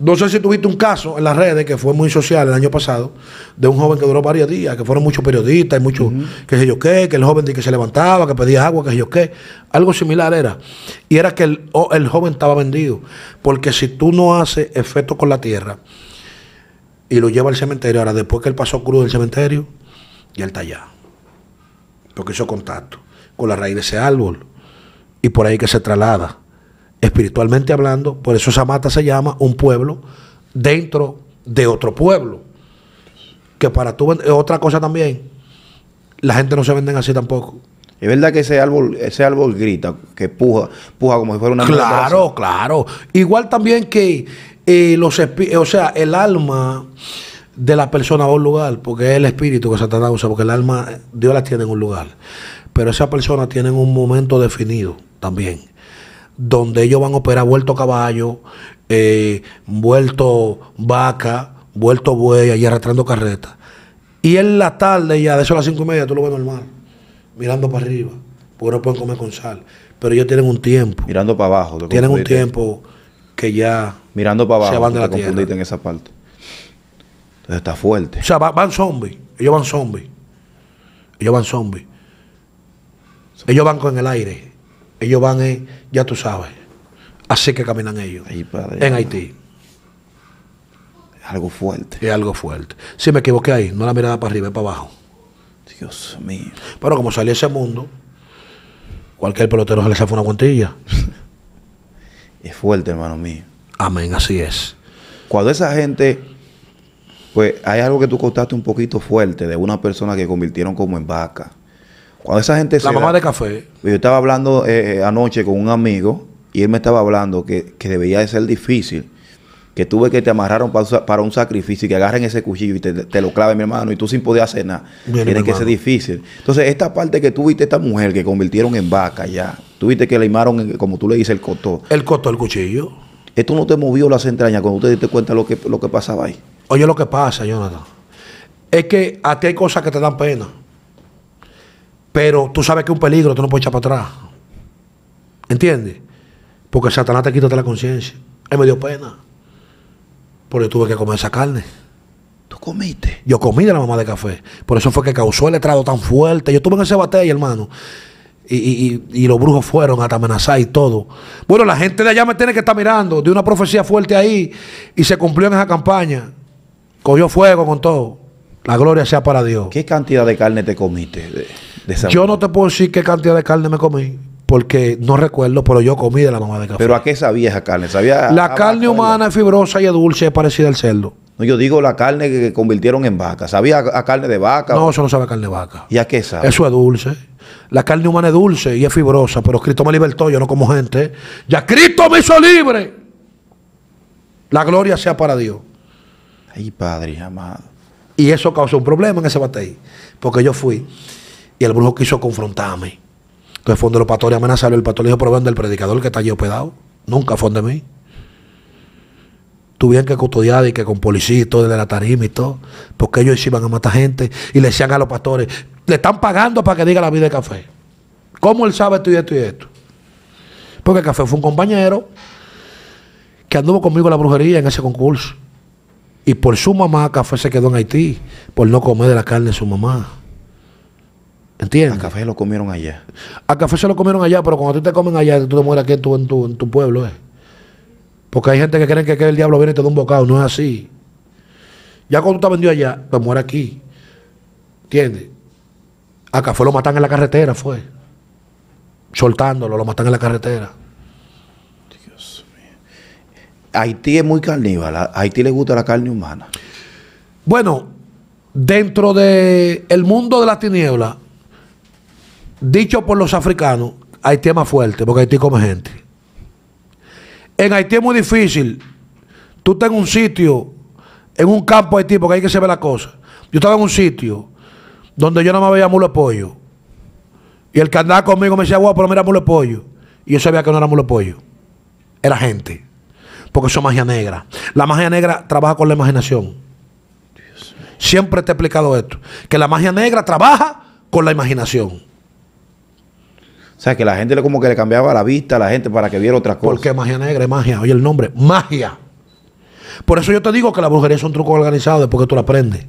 No sé si tuviste un caso en las redes que fue muy social el año pasado, de un joven que duró varios días, que fueron muchos periodistas y muchos que sé yo qué, que el joven que se levantaba, que pedía agua, que sé yo qué. Algo similar era. Y era que el, joven estaba vendido. Porque si tú no haces efecto con la tierra y lo llevas al cementerio, ahora después que él pasó crudo del cementerio, ya él está allá. Porque hizo contacto con la raíz de ese árbol. Y por ahí que se traslada espiritualmente hablando, por eso esa mata se llama un pueblo dentro de otro pueblo. Que para tú otra cosa también, la gente no se venden así tampoco. Es verdad que ese árbol, ese árbol grita, que puja, puja como si fuera una Claro, claro. Igual también que eh, los o sea, el alma de la persona a un lugar, porque es el espíritu que Satanás usa, porque el alma, Dios la tiene en un lugar. Pero esa persona tiene un momento definido también donde ellos van a operar vuelto caballo, eh, vuelto vaca, vuelto buey, y arrastrando carreta Y en la tarde, ya de eso a las cinco y media, tú lo ves normal, mirando para arriba, porque no pueden comer con sal. Pero ellos tienen un tiempo. Mirando para abajo. tienen un tiempo que ya. Mirando para abajo. Se van de la en esa parte. Entonces está fuerte. O sea, van zombies. Ellos van zombies. Ellos van zombies. Ellos van con el aire. Ellos van, eh, ya tú sabes, así que caminan ellos en Haití. Es Algo fuerte. Es algo fuerte. Si me equivoqué ahí, no la mirada para arriba, es para abajo. Dios mío. Pero como salió ese mundo, cualquier pelotero se le saca una guantilla. es fuerte, hermano mío. Amén, así es. Cuando esa gente, pues hay algo que tú contaste un poquito fuerte de una persona que convirtieron como en vaca. Cuando esa gente... La mamá de café. Yo estaba hablando eh, anoche con un amigo y él me estaba hablando que, que debería de ser difícil que tuve que te amarraron para, un sacrificio y que agarren ese cuchillo y te, lo clave, mi hermano, y tú sin poder hacer nada. Tiene que ser difícil. Entonces, esta parte que tuviste esta mujer que convirtieron en vaca ya, tuviste que le imaron, como tú le dices, el cotó. El cotó, el cuchillo. Esto no te movió las entrañas cuando usted te diste cuenta lo que, lo que pasaba ahí. Oye, lo que pasa, Jonathan, es que aquí hay cosas que te dan pena. Pero tú sabes que es un peligro, tú no puedes echar para atrás. ¿Entiendes? Porque Satanás te quita la conciencia. Ahí me dio pena. Porque tuve que comer esa carne. Tú comiste. Yo comí de la mamá de café. Por eso fue que causó el letrado tan fuerte. Yo estuve en ese batalla, hermano. Y, y, y, los brujos fueron hasta amenazar y todo. Bueno, la gente de allá me tiene que estar mirando. De una profecía fuerte ahí y se cumplió en esa campaña. Cogió fuego con todo. La gloria sea para Dios. ¿Qué cantidad de carne te comiste? yo no te puedo decir qué cantidad de carne me comí. Porque no recuerdo, pero yo comí de la mamá de café. ¿Pero a qué sabía esa carne? ¿Sabía la carne humana es fibrosa y es dulce, es parecida al cerdo. No, yo digo la carne que convirtieron en vaca. ¿Sabía a, carne de vaca? No, eso no sabe a carne de vaca. ¿Y a qué sabe? Eso es dulce. La carne humana es dulce y es fibrosa, pero Cristo me libertó, yo no como gente. Ya Cristo me hizo libre. La gloria sea para Dios. Ay, Padre amado. Y eso causó un problema en ese batey. Porque yo fui y el brujo quiso confrontarme. Entonces fue de los pastores amenazaron. El pastor le dijo, pero el predicador que está allí hospedado. Nunca fue de mí. Tuvieron que custodiar y que con policía y todo de la tarima y todo. Porque ellos iban a matar gente. Y le decían a los pastores, le están pagando para que diga la vida de café. ¿Cómo él sabe esto y esto y esto? Porque café fue un compañero que anduvo conmigo en la brujería en ese concurso. Y por su mamá, Café se quedó en Haití, por no comer de la carne de su mamá. ¿Entiendes? A Café lo comieron allá. A Café se lo comieron allá, pero cuando tú te comen allá, tú te mueres aquí en tu, en tu, pueblo. Eh. Porque hay gente que cree que, el diablo viene y te da un bocado. No es así. Ya cuando tú estás vendió allá, te mueres aquí. ¿Entiendes? A Café lo matan en la carretera, fue. Soltándolo, lo matan en la carretera. Haití es muy carnívora. A Haití le gusta la carne humana. Bueno, dentro del el mundo de las tinieblas dicho por los africanos, Haití es más fuerte, porque Haití come gente. En Haití es muy difícil. Tú estás en un sitio, en un campo de Haití, porque ahí que se ve la cosa. Yo estaba en un sitio donde yo no me veía mulo de pollo. Y el que andaba conmigo me decía, wow, pero mira mulo de pollo. Y yo sabía que no era mulo de pollo. Era gente. Porque eso es magia negra. La magia negra trabaja con la imaginación. Siempre te he explicado esto. Que la magia negra trabaja con la imaginación. O sea, que la gente como que le cambiaba la vista a la gente para que viera otras cosas. Porque magia negra es magia. Oye, el nombre, magia. Por eso yo te digo que la brujería es un truco organizado después porque tú la aprendes.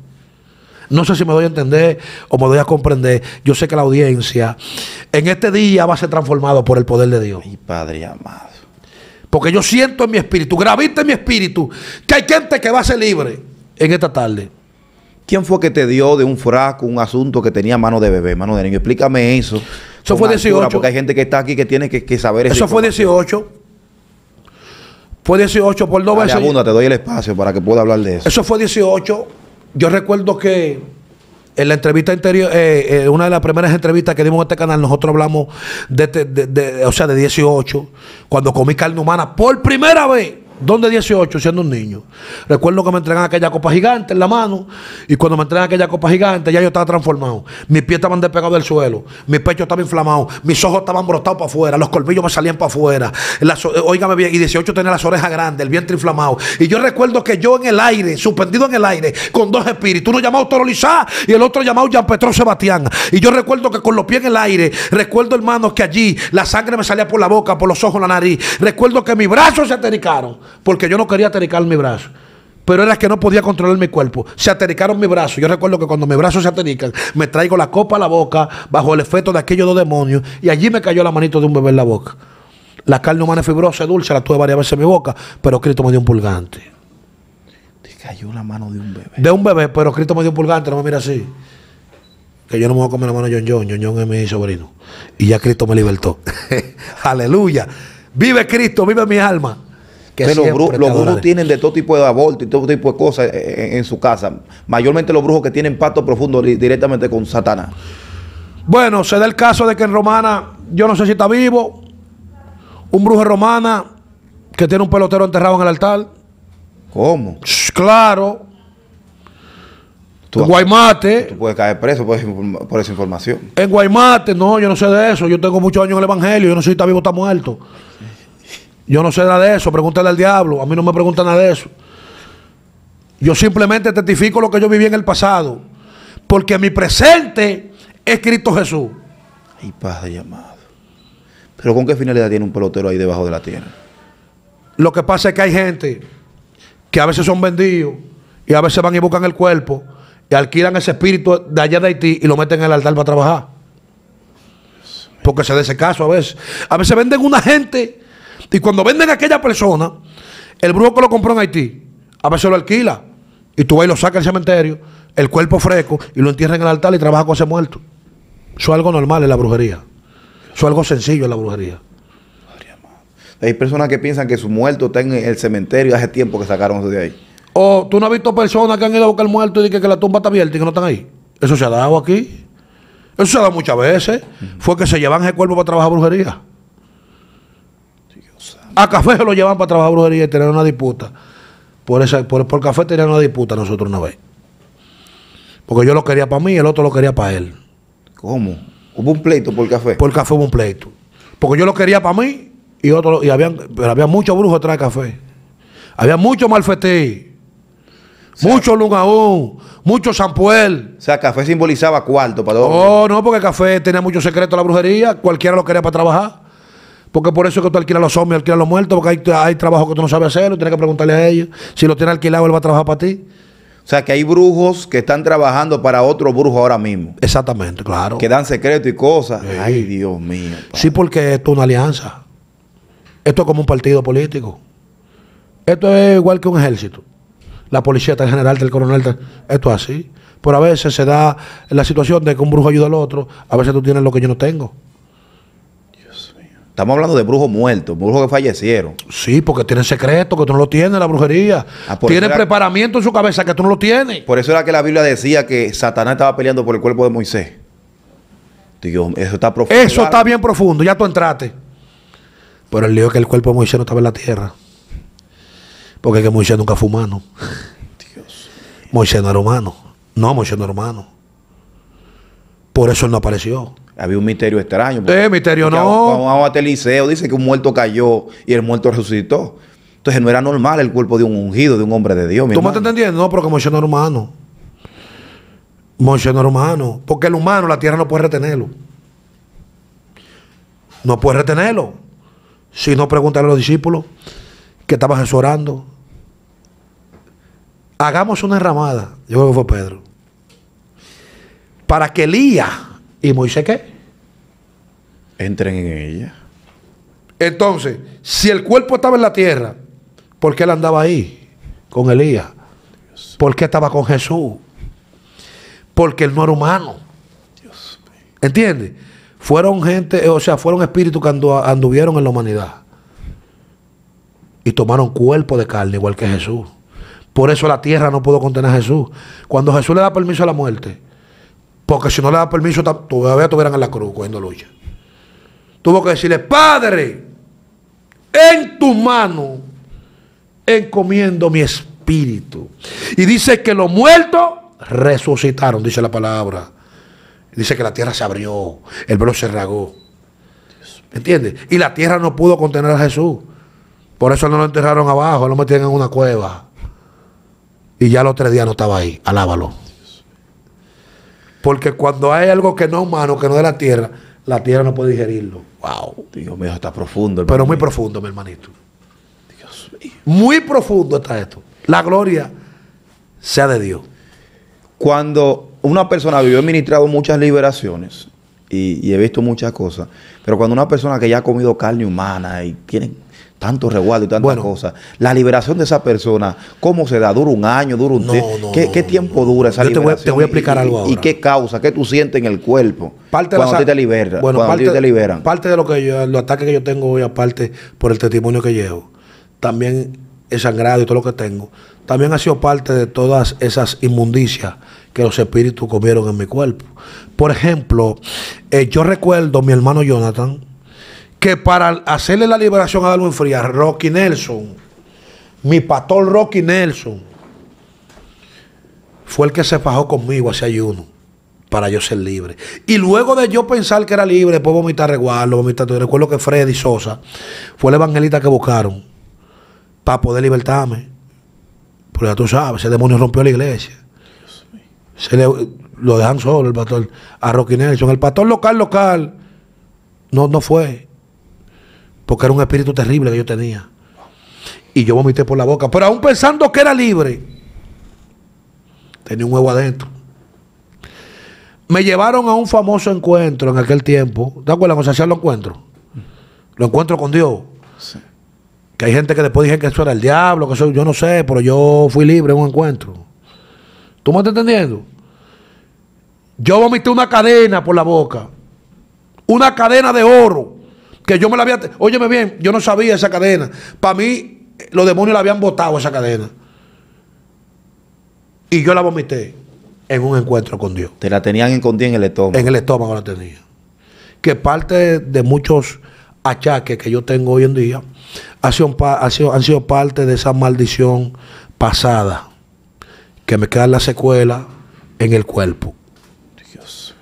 No sé si me doy a entender o me doy a comprender. Yo sé que la audiencia en este día va a ser transformada por el poder de Dios. Mi Padre amado. Porque yo siento en mi espíritu, gravita en mi espíritu, que hay gente que va a ser libre en esta tarde. ¿Quién fue que te dio de un frasco un asunto que tenía mano de bebé, mano de niño? Explícame eso. Eso fue 18. porque hay gente que está aquí que tiene que, saber eso. Eso fue 18. Fue 18 por dos veces. segunda. te doy el espacio para que pueda hablar de eso. Eso fue 18. Yo recuerdo que en la entrevista anterior, eh, eh, una de las primeras entrevistas que dimos en este canal, nosotros hablamos de, este, o sea, de 18, cuando comí carne humana por primera vez. Donde 18 siendo un niño. Recuerdo que me entregan aquella copa gigante en la mano y cuando me entregan aquella copa gigante ya yo estaba transformado. Mis pies estaban despegados del suelo, mi pecho estaba inflamado, mis ojos estaban brotados para afuera, los colmillos me salían para afuera. Eh, óigame bien, y 18 tenía las orejas grandes, el vientre inflamado. Y yo recuerdo que yo en el aire, suspendido en el aire, con dos espíritus, uno llamado Lizá y el otro llamado Jean Petro Sebastián. Y yo recuerdo que con los pies en el aire, recuerdo hermanos que allí la sangre me salía por la boca, por los ojos, la nariz. Recuerdo que mis brazos se atericaron porque yo no quería atericar mi brazo. Pero era que no podía controlar mi cuerpo. Se atericaron mi brazo. Yo recuerdo que cuando mis brazos se aterican, me traigo la copa a la boca bajo el efecto de aquellos dos demonios. Y allí me cayó la manito de un bebé en la boca. La carne humana es fibrosa, dulce, la tuve varias veces en mi boca, pero Cristo me dio un pulgante. Te cayó la mano de un bebé. De un bebé, pero Cristo me dio un pulgante, no me mira así. Que yo no me voy a comer la mano de John John. John John es mi sobrino. Y ya Cristo me libertó. Aleluya. Vive Cristo, vive mi alma los, brujos, tienen de todo tipo de aborto y todo tipo de cosas en, su casa. Mayormente los brujos que tienen pacto profundo directamente con Satanás. Bueno, se da el caso de que en Romana, yo no sé si está vivo, un brujo romana que tiene un pelotero enterrado en el altar. ¿Cómo? Claro. en Guaymate. Tú puedes caer preso por, esa información. En Guaymate, no, yo no sé de eso. Yo tengo muchos años en el Evangelio. Yo no sé si está vivo o está muerto. Yo no sé nada de eso, pregúntale al diablo, a mí no me preguntan nada de eso. Yo simplemente testifico lo que yo viví en el pasado, porque mi presente es Cristo Jesús. paz de llamado. Pero ¿con qué finalidad tiene un pelotero ahí debajo de la tierra? Lo que pasa es que hay gente que a veces son vendidos y a veces van y buscan el cuerpo y alquilan ese espíritu de allá de Haití y lo meten en el altar para trabajar. Porque se da ese caso a veces. A veces venden una gente y cuando venden a aquella persona, el brujo que lo compró en Haití, a veces lo alquila. Y tú vas y lo saca del cementerio, el cuerpo fresco, y lo entierran en el altar y trabaja con ese muerto. Eso es algo normal en la brujería. Eso es algo sencillo en la brujería. Hay personas que piensan que su muerto está en el cementerio hace tiempo que sacaron eso de ahí. O tú no has visto personas que han ido a buscar muerto y dicen que, la tumba está abierta y que no están ahí. Eso se ha dado aquí. Eso se ha dado muchas veces. Fue que se llevan ese cuerpo para trabajar brujería. A café se lo llevaban para trabajar brujería y tener una disputa. Por, esa, por, café tenían una disputa nosotros una vez. Porque yo lo quería para mí y el otro lo quería para él. ¿Cómo? ¿Hubo un pleito por café? Por café hubo un pleito. Porque yo lo quería para mí y otro, y habían, pero había muchos brujos detrás de café. Había mucho malfeté. Muchos sea, mucho San mucho Sampuel. O sea, café simbolizaba cuarto para todos. Oh, no, porque café tenía secretos secreto la brujería, cualquiera lo quería para trabajar. Porque por eso es que tú alquilas a los hombres alquilas a los muertos, porque hay, trabajo que tú no sabes hacer, tienes que preguntarle a ellos. Si lo tiene alquilado, él va a trabajar para ti. O sea, que hay brujos que están trabajando para otro brujo ahora mismo. Exactamente, claro. Que dan secreto y cosas. Ay, Dios mío. Sí, porque esto es una alianza. Esto es como un partido político. Esto es igual que un ejército. La policía está, el general está, el coronel Esto es así. Pero a veces se da la situación de que un brujo ayuda al otro. A veces tú tienes lo que yo no tengo. Estamos hablando de brujos muertos, brujos que fallecieron. Sí, porque tienen secreto, que tú no lo tienes, la brujería. Ah, tienen preparamiento en su cabeza que tú no lo tienes. Por eso era que la Biblia decía que Satanás estaba peleando por el cuerpo de Moisés. eso está profundo. Eso está bien profundo, ya tú entraste. Pero el lío que el cuerpo de Moisés no estaba en la tierra. Porque que Moisés nunca fue humano. Dios. Moisés no era humano. No, Moisés no era humano. Por eso él no apareció. Había un misterio extraño. Eh, misterio no. Vamos a Teliseo, dice que un muerto cayó y el muerto resucitó. Entonces no era normal el cuerpo de un ungido, de un hombre de Dios. ¿Tú me estás entendiendo? No, pero que no era humano. Moisés no era humano. Porque el humano, la tierra no puede retenerlo. No puede retenerlo. Si no, pregúntale a los discípulos que estaban Jesús Hagamos una enramada. Yo creo que fue Pedro. Para que Elías ¿Y Moisés qué? Entren en ella. Entonces, si el cuerpo estaba en la tierra, ¿por qué él andaba ahí con Elías? ¿Por qué estaba con Jesús? Porque él no era humano. ¿Entiendes? Fueron gente, eh, o sea, fueron espíritus que anduvieron en la humanidad. Y tomaron cuerpo de carne, igual que Jesús. Por eso la tierra no pudo contener a Jesús. Cuando Jesús le da permiso a la muerte, porque si no le da permiso, todavía estuvieran en la cruz cogiendo lucha. Tuvo que decirle, Padre, en tu mano encomiendo mi espíritu. Y dice que los muertos resucitaron, dice la palabra. Dice que la tierra se abrió, el velo se rasgó. ¿Entiendes? Y la tierra no pudo contener a Jesús. Por eso no lo enterraron abajo, lo metieron en una cueva. Y ya los tres días no estaba ahí. Alábalo. Porque cuando hay algo que no es humano, que no es de la tierra, la tierra no puede digerirlo. Wow, Dios mío, está profundo. Pero muy profundo, mi hermanito. Dios mío. Muy profundo está esto. La gloria sea de Dios. Cuando una persona, yo he ministrado muchas liberaciones y, y he visto muchas cosas, pero cuando una persona que ya ha comido carne humana y tiene tanto resguardo y tantas cosas. La liberación de esa persona, ¿cómo se da? ¿Dura un año? ¿Dura un ¿Qué, tiempo dura esa liberación? Te voy, a explicar algo ahora. ¿Y qué causa? ¿Qué tú sientes en el cuerpo parte de te Bueno, parte, te liberan. Parte de lo que yo, los ataques que yo tengo hoy, aparte por el testimonio que llevo, también el sangrado y todo lo que tengo, también ha sido parte de todas esas inmundicias que los espíritus comieron en mi cuerpo. Por ejemplo, eh, yo recuerdo mi hermano Jonathan, que para hacerle la liberación a Darwin Frías, Rocky Nelson, mi pastor Rocky Nelson, fue el que se fajó conmigo ese ayuno para yo ser libre. Y luego de yo pensar que era libre, después vomitar reguardo, vomitar todo. Recuerdo que Freddy Sosa fue el evangelista que buscaron para poder libertarme. Porque ya tú sabes, ese demonio rompió la iglesia. Se le, lo dejan solo el pastor a Rocky Nelson. El pastor local, local, no, no fue porque era un espíritu terrible que yo tenía. Y yo vomité por la boca, pero aún pensando que era libre, tenía un huevo adentro. Me llevaron a un famoso encuentro en aquel tiempo. ¿Te acuerdas cuando se hacía los encuentros? Lo encuentro con Dios. Que hay gente que después dije que eso era el diablo, que eso yo no sé, pero yo fui libre en un encuentro. ¿Tú me estás entendiendo? Yo vomité una cadena por la boca. Una cadena de oro. Que yo me la había. Óyeme bien, yo no sabía esa cadena. Para mí, los demonios la habían botado esa cadena. Y yo la vomité en un encuentro con Dios. Te la tenían en el estómago. En el estómago la tenía. Que parte de muchos achaques que yo tengo hoy en día han sido, sido, han sido parte de esa maldición pasada que me queda en la secuela en el cuerpo.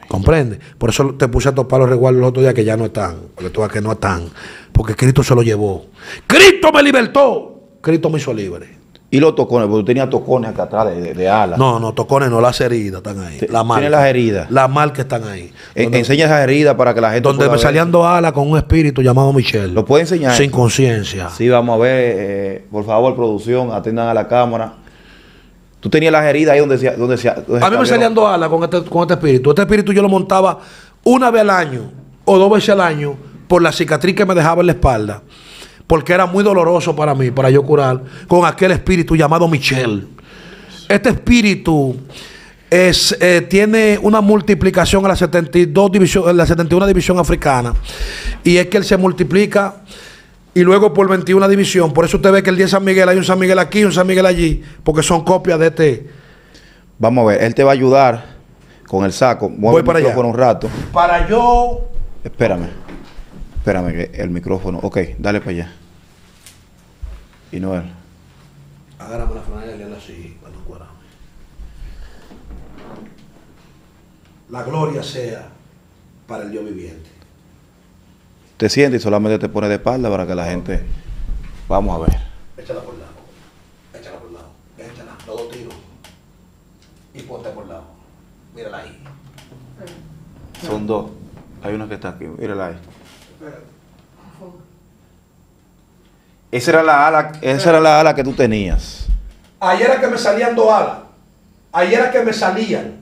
Comprende. Por eso te puse a topar los resguardos los otros días que ya no están. Porque que no están. Porque Cristo se lo llevó. Cristo me libertó. Cristo me hizo libre. ¿Y los tocones? Porque tú tenías tocones acá atrás de, alas. No, no, tocones no, las heridas están ahí. La mal las heridas. Las que están ahí. enseña esas heridas para que la gente. Donde me salían alas con un espíritu llamado Michelle. ¿Lo puede enseñar? Sin conciencia. Sí, vamos a ver. Eh, por favor, producción, atendan a la cámara. Tú tenías las heridas ahí donde se. a mí me salían dos alas este, con este, espíritu. Este espíritu yo lo montaba una vez al año o dos veces al año por la cicatriz que me dejaba en la espalda. Porque era muy doloroso para mí, para yo curar, con aquel espíritu llamado Michel. Este espíritu es, eh, tiene una multiplicación a la, 72 división, a la 71 división africana. Y es que él se multiplica y luego por 21 división. Por eso usted ve que el día de San Miguel hay un San Miguel aquí, un San Miguel allí, porque son copias de este. Vamos a ver, él te va a ayudar con el saco. Voy para allá. Para yo. Espérame. Espérame, que el micrófono. Ok, dale para allá. Y Noel la así, cuando La gloria sea para el Dios viviente te sientes y solamente te pones de espalda para que la gente. Vamos a ver. Échala por lado. Échala por lado. Échala. Los dos tiros. Y ponte por lado. Mírala ahí. Son dos. Hay una que está aquí. Mírala ahí. Esa era la ala, esa era la ala que tú tenías. Ayer era que me salían dos alas. Ayer era que me salían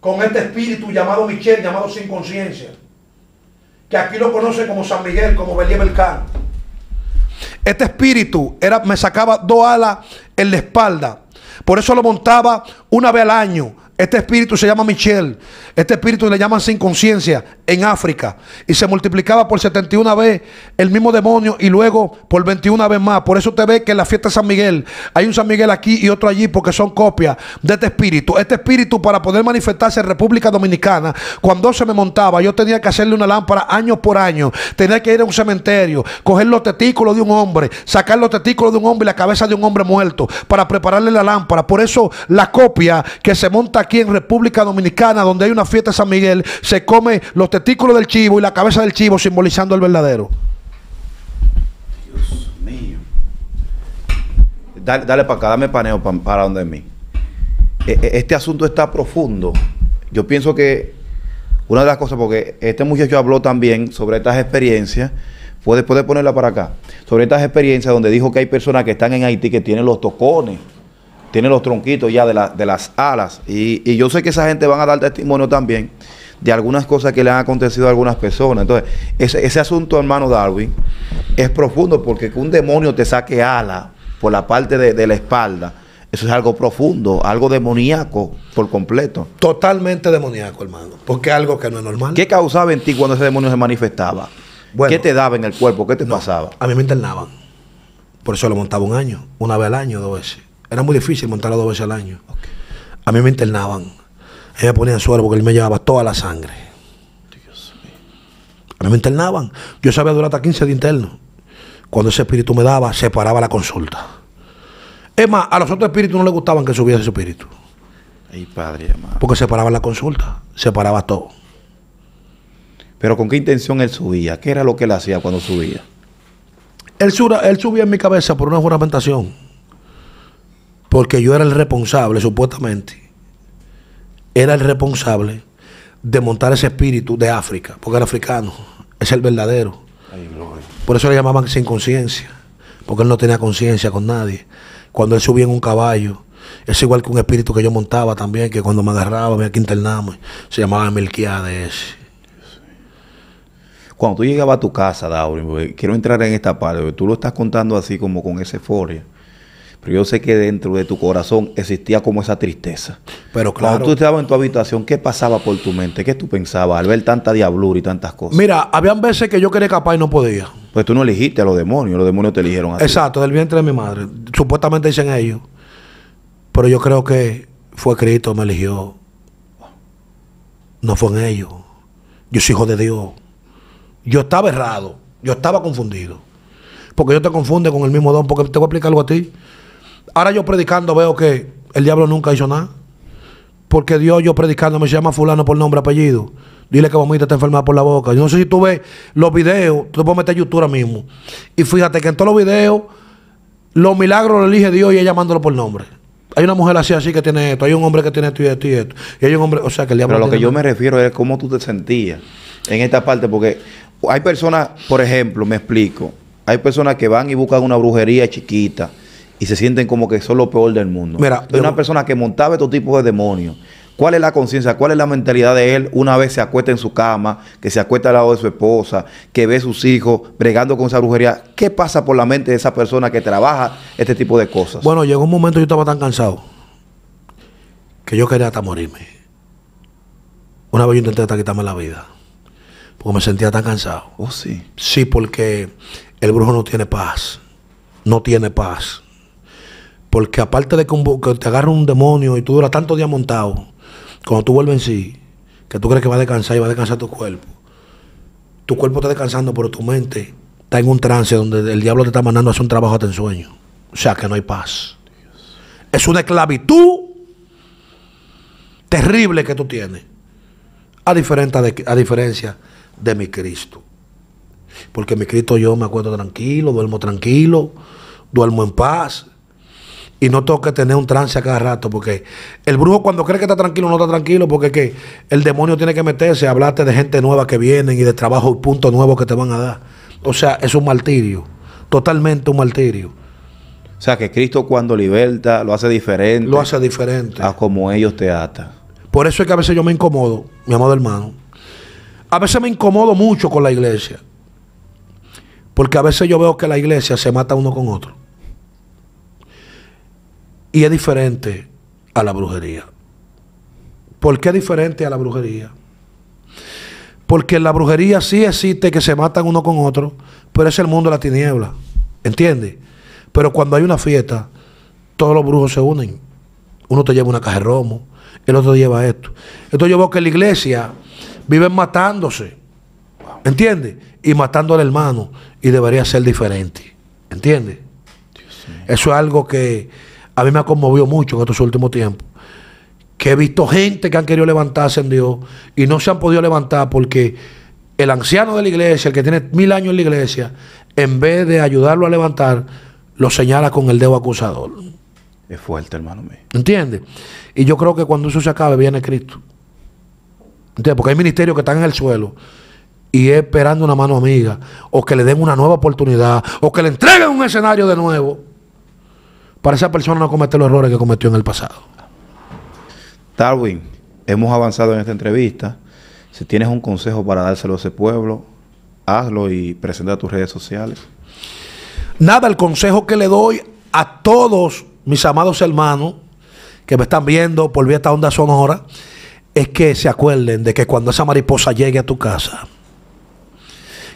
con este espíritu llamado Michel, llamado sin conciencia que aquí lo conoce como San Miguel, como Beliebel Belcán. Este espíritu era, me sacaba dos alas en la espalda. Por eso lo montaba una vez al año este espíritu se llama Michel Este espíritu le llaman sin conciencia en África. Y se multiplicaba por 71 veces el mismo demonio y luego por 21 veces más. Por eso te ve que en la fiesta de San Miguel hay un San Miguel aquí y otro allí porque son copias de este espíritu. Este espíritu para poder manifestarse en República Dominicana, cuando se me montaba, yo tenía que hacerle una lámpara año por año. Tenía que ir a un cementerio, coger los tetículos de un hombre, sacar los tetículos de un hombre y la cabeza de un hombre muerto para prepararle la lámpara. Por eso la copia que se monta aquí en República Dominicana, donde hay una fiesta de San Miguel, se come los testículos del chivo y la cabeza del chivo simbolizando el verdadero. Dios mío. Dale, para acá, dame paneo para, donde es mí. E, e, este asunto está profundo. Yo pienso que una de las cosas, porque este muchacho habló también sobre estas experiencias, puede, de ponerla para acá, sobre estas experiencias donde dijo que hay personas que están en Haití que tienen los tocones tiene los tronquitos ya de, de las alas. Y, y, yo sé que esa gente van a dar testimonio también de algunas cosas que le han acontecido a algunas personas. Entonces, ese, ese asunto, hermano Darwin, es profundo porque que un demonio te saque alas por la parte de, la espalda, eso es algo profundo, algo demoníaco por completo. Totalmente demoníaco, hermano, porque es algo que no es normal. ¿Qué causaba en ti cuando ese demonio se manifestaba? ¿Qué te daba en el cuerpo? ¿Qué te pasaba? A mí me internaban. Por eso lo montaba un año, una vez al año, dos veces. Era muy difícil montarla dos veces al año. A mí me internaban. ella me ponían suero porque él me llevaba toda la sangre. Dios mío. A mí me internaban. Yo sabía durar hasta 15 de interno. Cuando ese espíritu me daba, se paraba la consulta. Es más, a los otros espíritus no les gustaban que subiera ese espíritu. Ay, padre, amado. Porque se paraba la consulta, se paraba todo. Pero ¿con qué intención él subía? ¿Qué era lo que él hacía cuando subía? Él, él subía en mi cabeza por una juramentación porque yo era el responsable, supuestamente, era el responsable de montar ese espíritu de África, porque era africano, es el verdadero. Por eso le llamaban sin conciencia, porque él no tenía conciencia con nadie. Cuando él subía en un caballo, es igual que un espíritu que yo montaba también, que cuando me agarraba, me internamos, se llamaba Melquiades. Cuando tú llegabas a tu casa, Dauri, quiero entrar en esta parte, tú lo estás contando así como con esa euforia pero yo sé que dentro de tu corazón existía como esa tristeza. Pero claro. Cuando tú estabas en tu habitación, ¿qué pasaba por tu mente? ¿Qué tú pensabas al ver tanta diablura y tantas cosas? Mira, habían veces que yo quería escapar y no podía. Pues tú no elegiste a los demonios, los demonios te eligieron a ti. Exacto, del vientre de mi madre. Supuestamente dicen ellos. Pero yo creo que fue Cristo me eligió. No fue en ellos. Yo soy hijo de Dios. Yo estaba errado. Yo estaba confundido. Porque yo te confunde con el mismo don. Porque te voy a explicar algo a ti. Ahora yo predicando veo que el diablo nunca hizo nada. Porque Dios, yo predicando, me llama fulano por nombre, apellido. Dile que vomita, está enferma por la boca. Yo no sé si tú ves los videos, tú puedes meter YouTube ahora mismo. Y fíjate que en todos los videos, los milagros los elige Dios y ella llamándolo por nombre. Hay una mujer así, así que tiene esto, hay un hombre que tiene esto y esto y esto. Y hay un hombre, o sea que el diablo. Pero lo que yo me refiero es cómo tú te sentías en esta parte, porque hay personas, por ejemplo, me explico, hay personas que van y buscan una brujería chiquita y se sienten como que son lo peor del mundo. Mira, una persona que montaba estos tipos de demonios, ¿cuál es la conciencia, cuál es la mentalidad de él una vez se acuesta en su cama, que se acuesta al lado de su esposa, que ve a sus hijos bregando con esa brujería? ¿Qué pasa por la mente de esa persona que trabaja este tipo de cosas? Bueno, llegó un momento yo estaba tan cansado que yo quería hasta morirme. Una vez yo intenté hasta quitarme la vida. Porque me sentía tan cansado. Oh, sí. Sí, porque el brujo no tiene paz. No tiene paz porque aparte de que te agarra un demonio y tú duras tantos días montado, cuando tú vuelves en sí, que tú crees que va a descansar y va a descansar tu cuerpo, tu cuerpo está descansando, pero tu mente está en un trance donde el diablo te está mandando a hacer un trabajo hasta en sueño. O sea que no hay paz. Es una esclavitud terrible que tú tienes. A, a diferencia de mi Cristo. Porque mi Cristo yo me acuerdo tranquilo, duermo tranquilo, duermo en paz y no que tener un trance a cada rato, porque el brujo cuando cree que está tranquilo no está tranquilo, porque el demonio tiene que meterse, hablarte de gente nueva que vienen y de trabajo y puntos nuevos que te van a dar. O sea, es un martirio, totalmente un martirio. O sea, que Cristo cuando liberta lo hace diferente. Lo hace diferente. A como ellos te atan. Por eso es que a veces yo me incomodo, mi amado hermano. A veces me incomodo mucho con la iglesia. Porque a veces yo veo que la iglesia se mata uno con otro. Y es diferente a la brujería. ¿Por qué es diferente a la brujería? Porque en la brujería sí existe que se matan uno con otro, pero es el mundo de la tiniebla. ¿Entiendes? Pero cuando hay una fiesta, todos los brujos se unen. Uno te lleva una caja de romo, el otro lleva esto. esto yo veo que la iglesia vive matándose. ¿Entiendes? Y matando al hermano. Y debería ser diferente. ¿Entiendes? Eso es algo que a mí me ha conmovido mucho en estos últimos tiempos. Que he visto gente que han querido levantarse en Dios y no se han podido levantar porque el anciano de la iglesia, el que tiene mil años en la iglesia, en vez de ayudarlo a levantar, lo señala con el dedo acusador. Es fuerte, hermano mío. ¿Entiendes? Y yo creo que cuando eso se acabe, viene Cristo. ¿Entiendes? Porque hay ministerios que están en el suelo y esperando una mano amiga, o que le den una nueva oportunidad, o que le entreguen un escenario de nuevo para esa persona no cometer los errores que cometió en el pasado. Darwin, hemos avanzado en esta entrevista. Si tienes un consejo para dárselo a ese pueblo, hazlo y presenta tus redes sociales. Nada, el consejo que le doy a todos mis amados hermanos que me están viendo por vía esta onda sonora es que se acuerden de que cuando esa mariposa llegue a tu casa,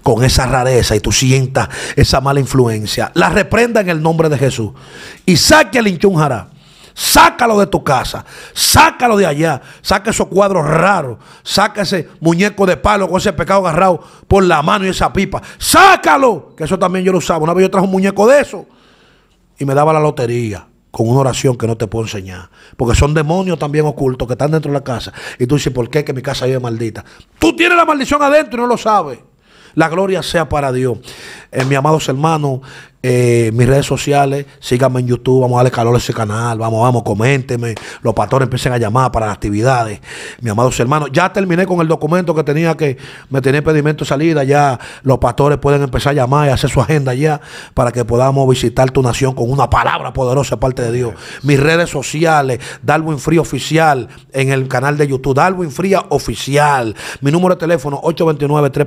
con esa rareza y tú sientas esa mala influencia, la reprenda en el nombre de Jesús y saque el hinchón jará. Sácalo de tu casa, sácalo de allá, saca esos cuadros raros, saca ese muñeco de palo con ese pecado agarrado por la mano y esa pipa, sácalo, que eso también yo lo usaba. Una vez yo trajo un muñeco de eso y me daba la lotería con una oración que no te puedo enseñar. Porque son demonios también ocultos que están dentro de la casa. Y tú dices, ¿por qué que mi casa vive maldita? Tú tienes la maldición adentro y no lo sabes. La gloria sea para Dios. Eh, mi amados hermanos, eh, mis redes sociales, síganme en YouTube, vamos a darle calor a ese canal, vamos, vamos, coméntenme Los pastores empiecen a llamar para las actividades. Mi amados hermanos, ya terminé con el documento que tenía que, me tenía impedimento de salida, ya los pastores pueden empezar a llamar y hacer su agenda ya para que podamos visitar tu nación con una palabra poderosa parte de Dios. Mis redes sociales, Darwin Frío Oficial, en el canal de YouTube, Darwin Fría Oficial. Mi número de teléfono, 829 3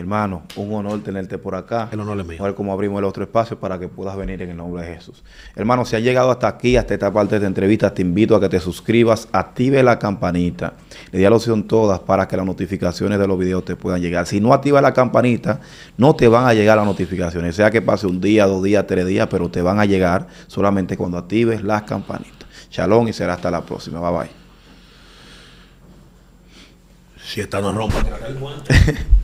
hermano, un honor tenerte por acá. El honor es mío. Ver cómo abrimos el otro espacio para que puedas venir en el nombre de Jesús. Hermano, si has llegado hasta aquí, hasta esta parte de esta entrevista, te invito a que te suscribas, active la campanita. Le di a la opción todas para que las notificaciones de los videos te puedan llegar. Si no activa la campanita, no te van a llegar las notificaciones. Sea que pase un día, dos días, tres días, pero te van a llegar solamente cuando actives las campanitas. Shalom y será hasta la próxima. Bye bye. Si esta no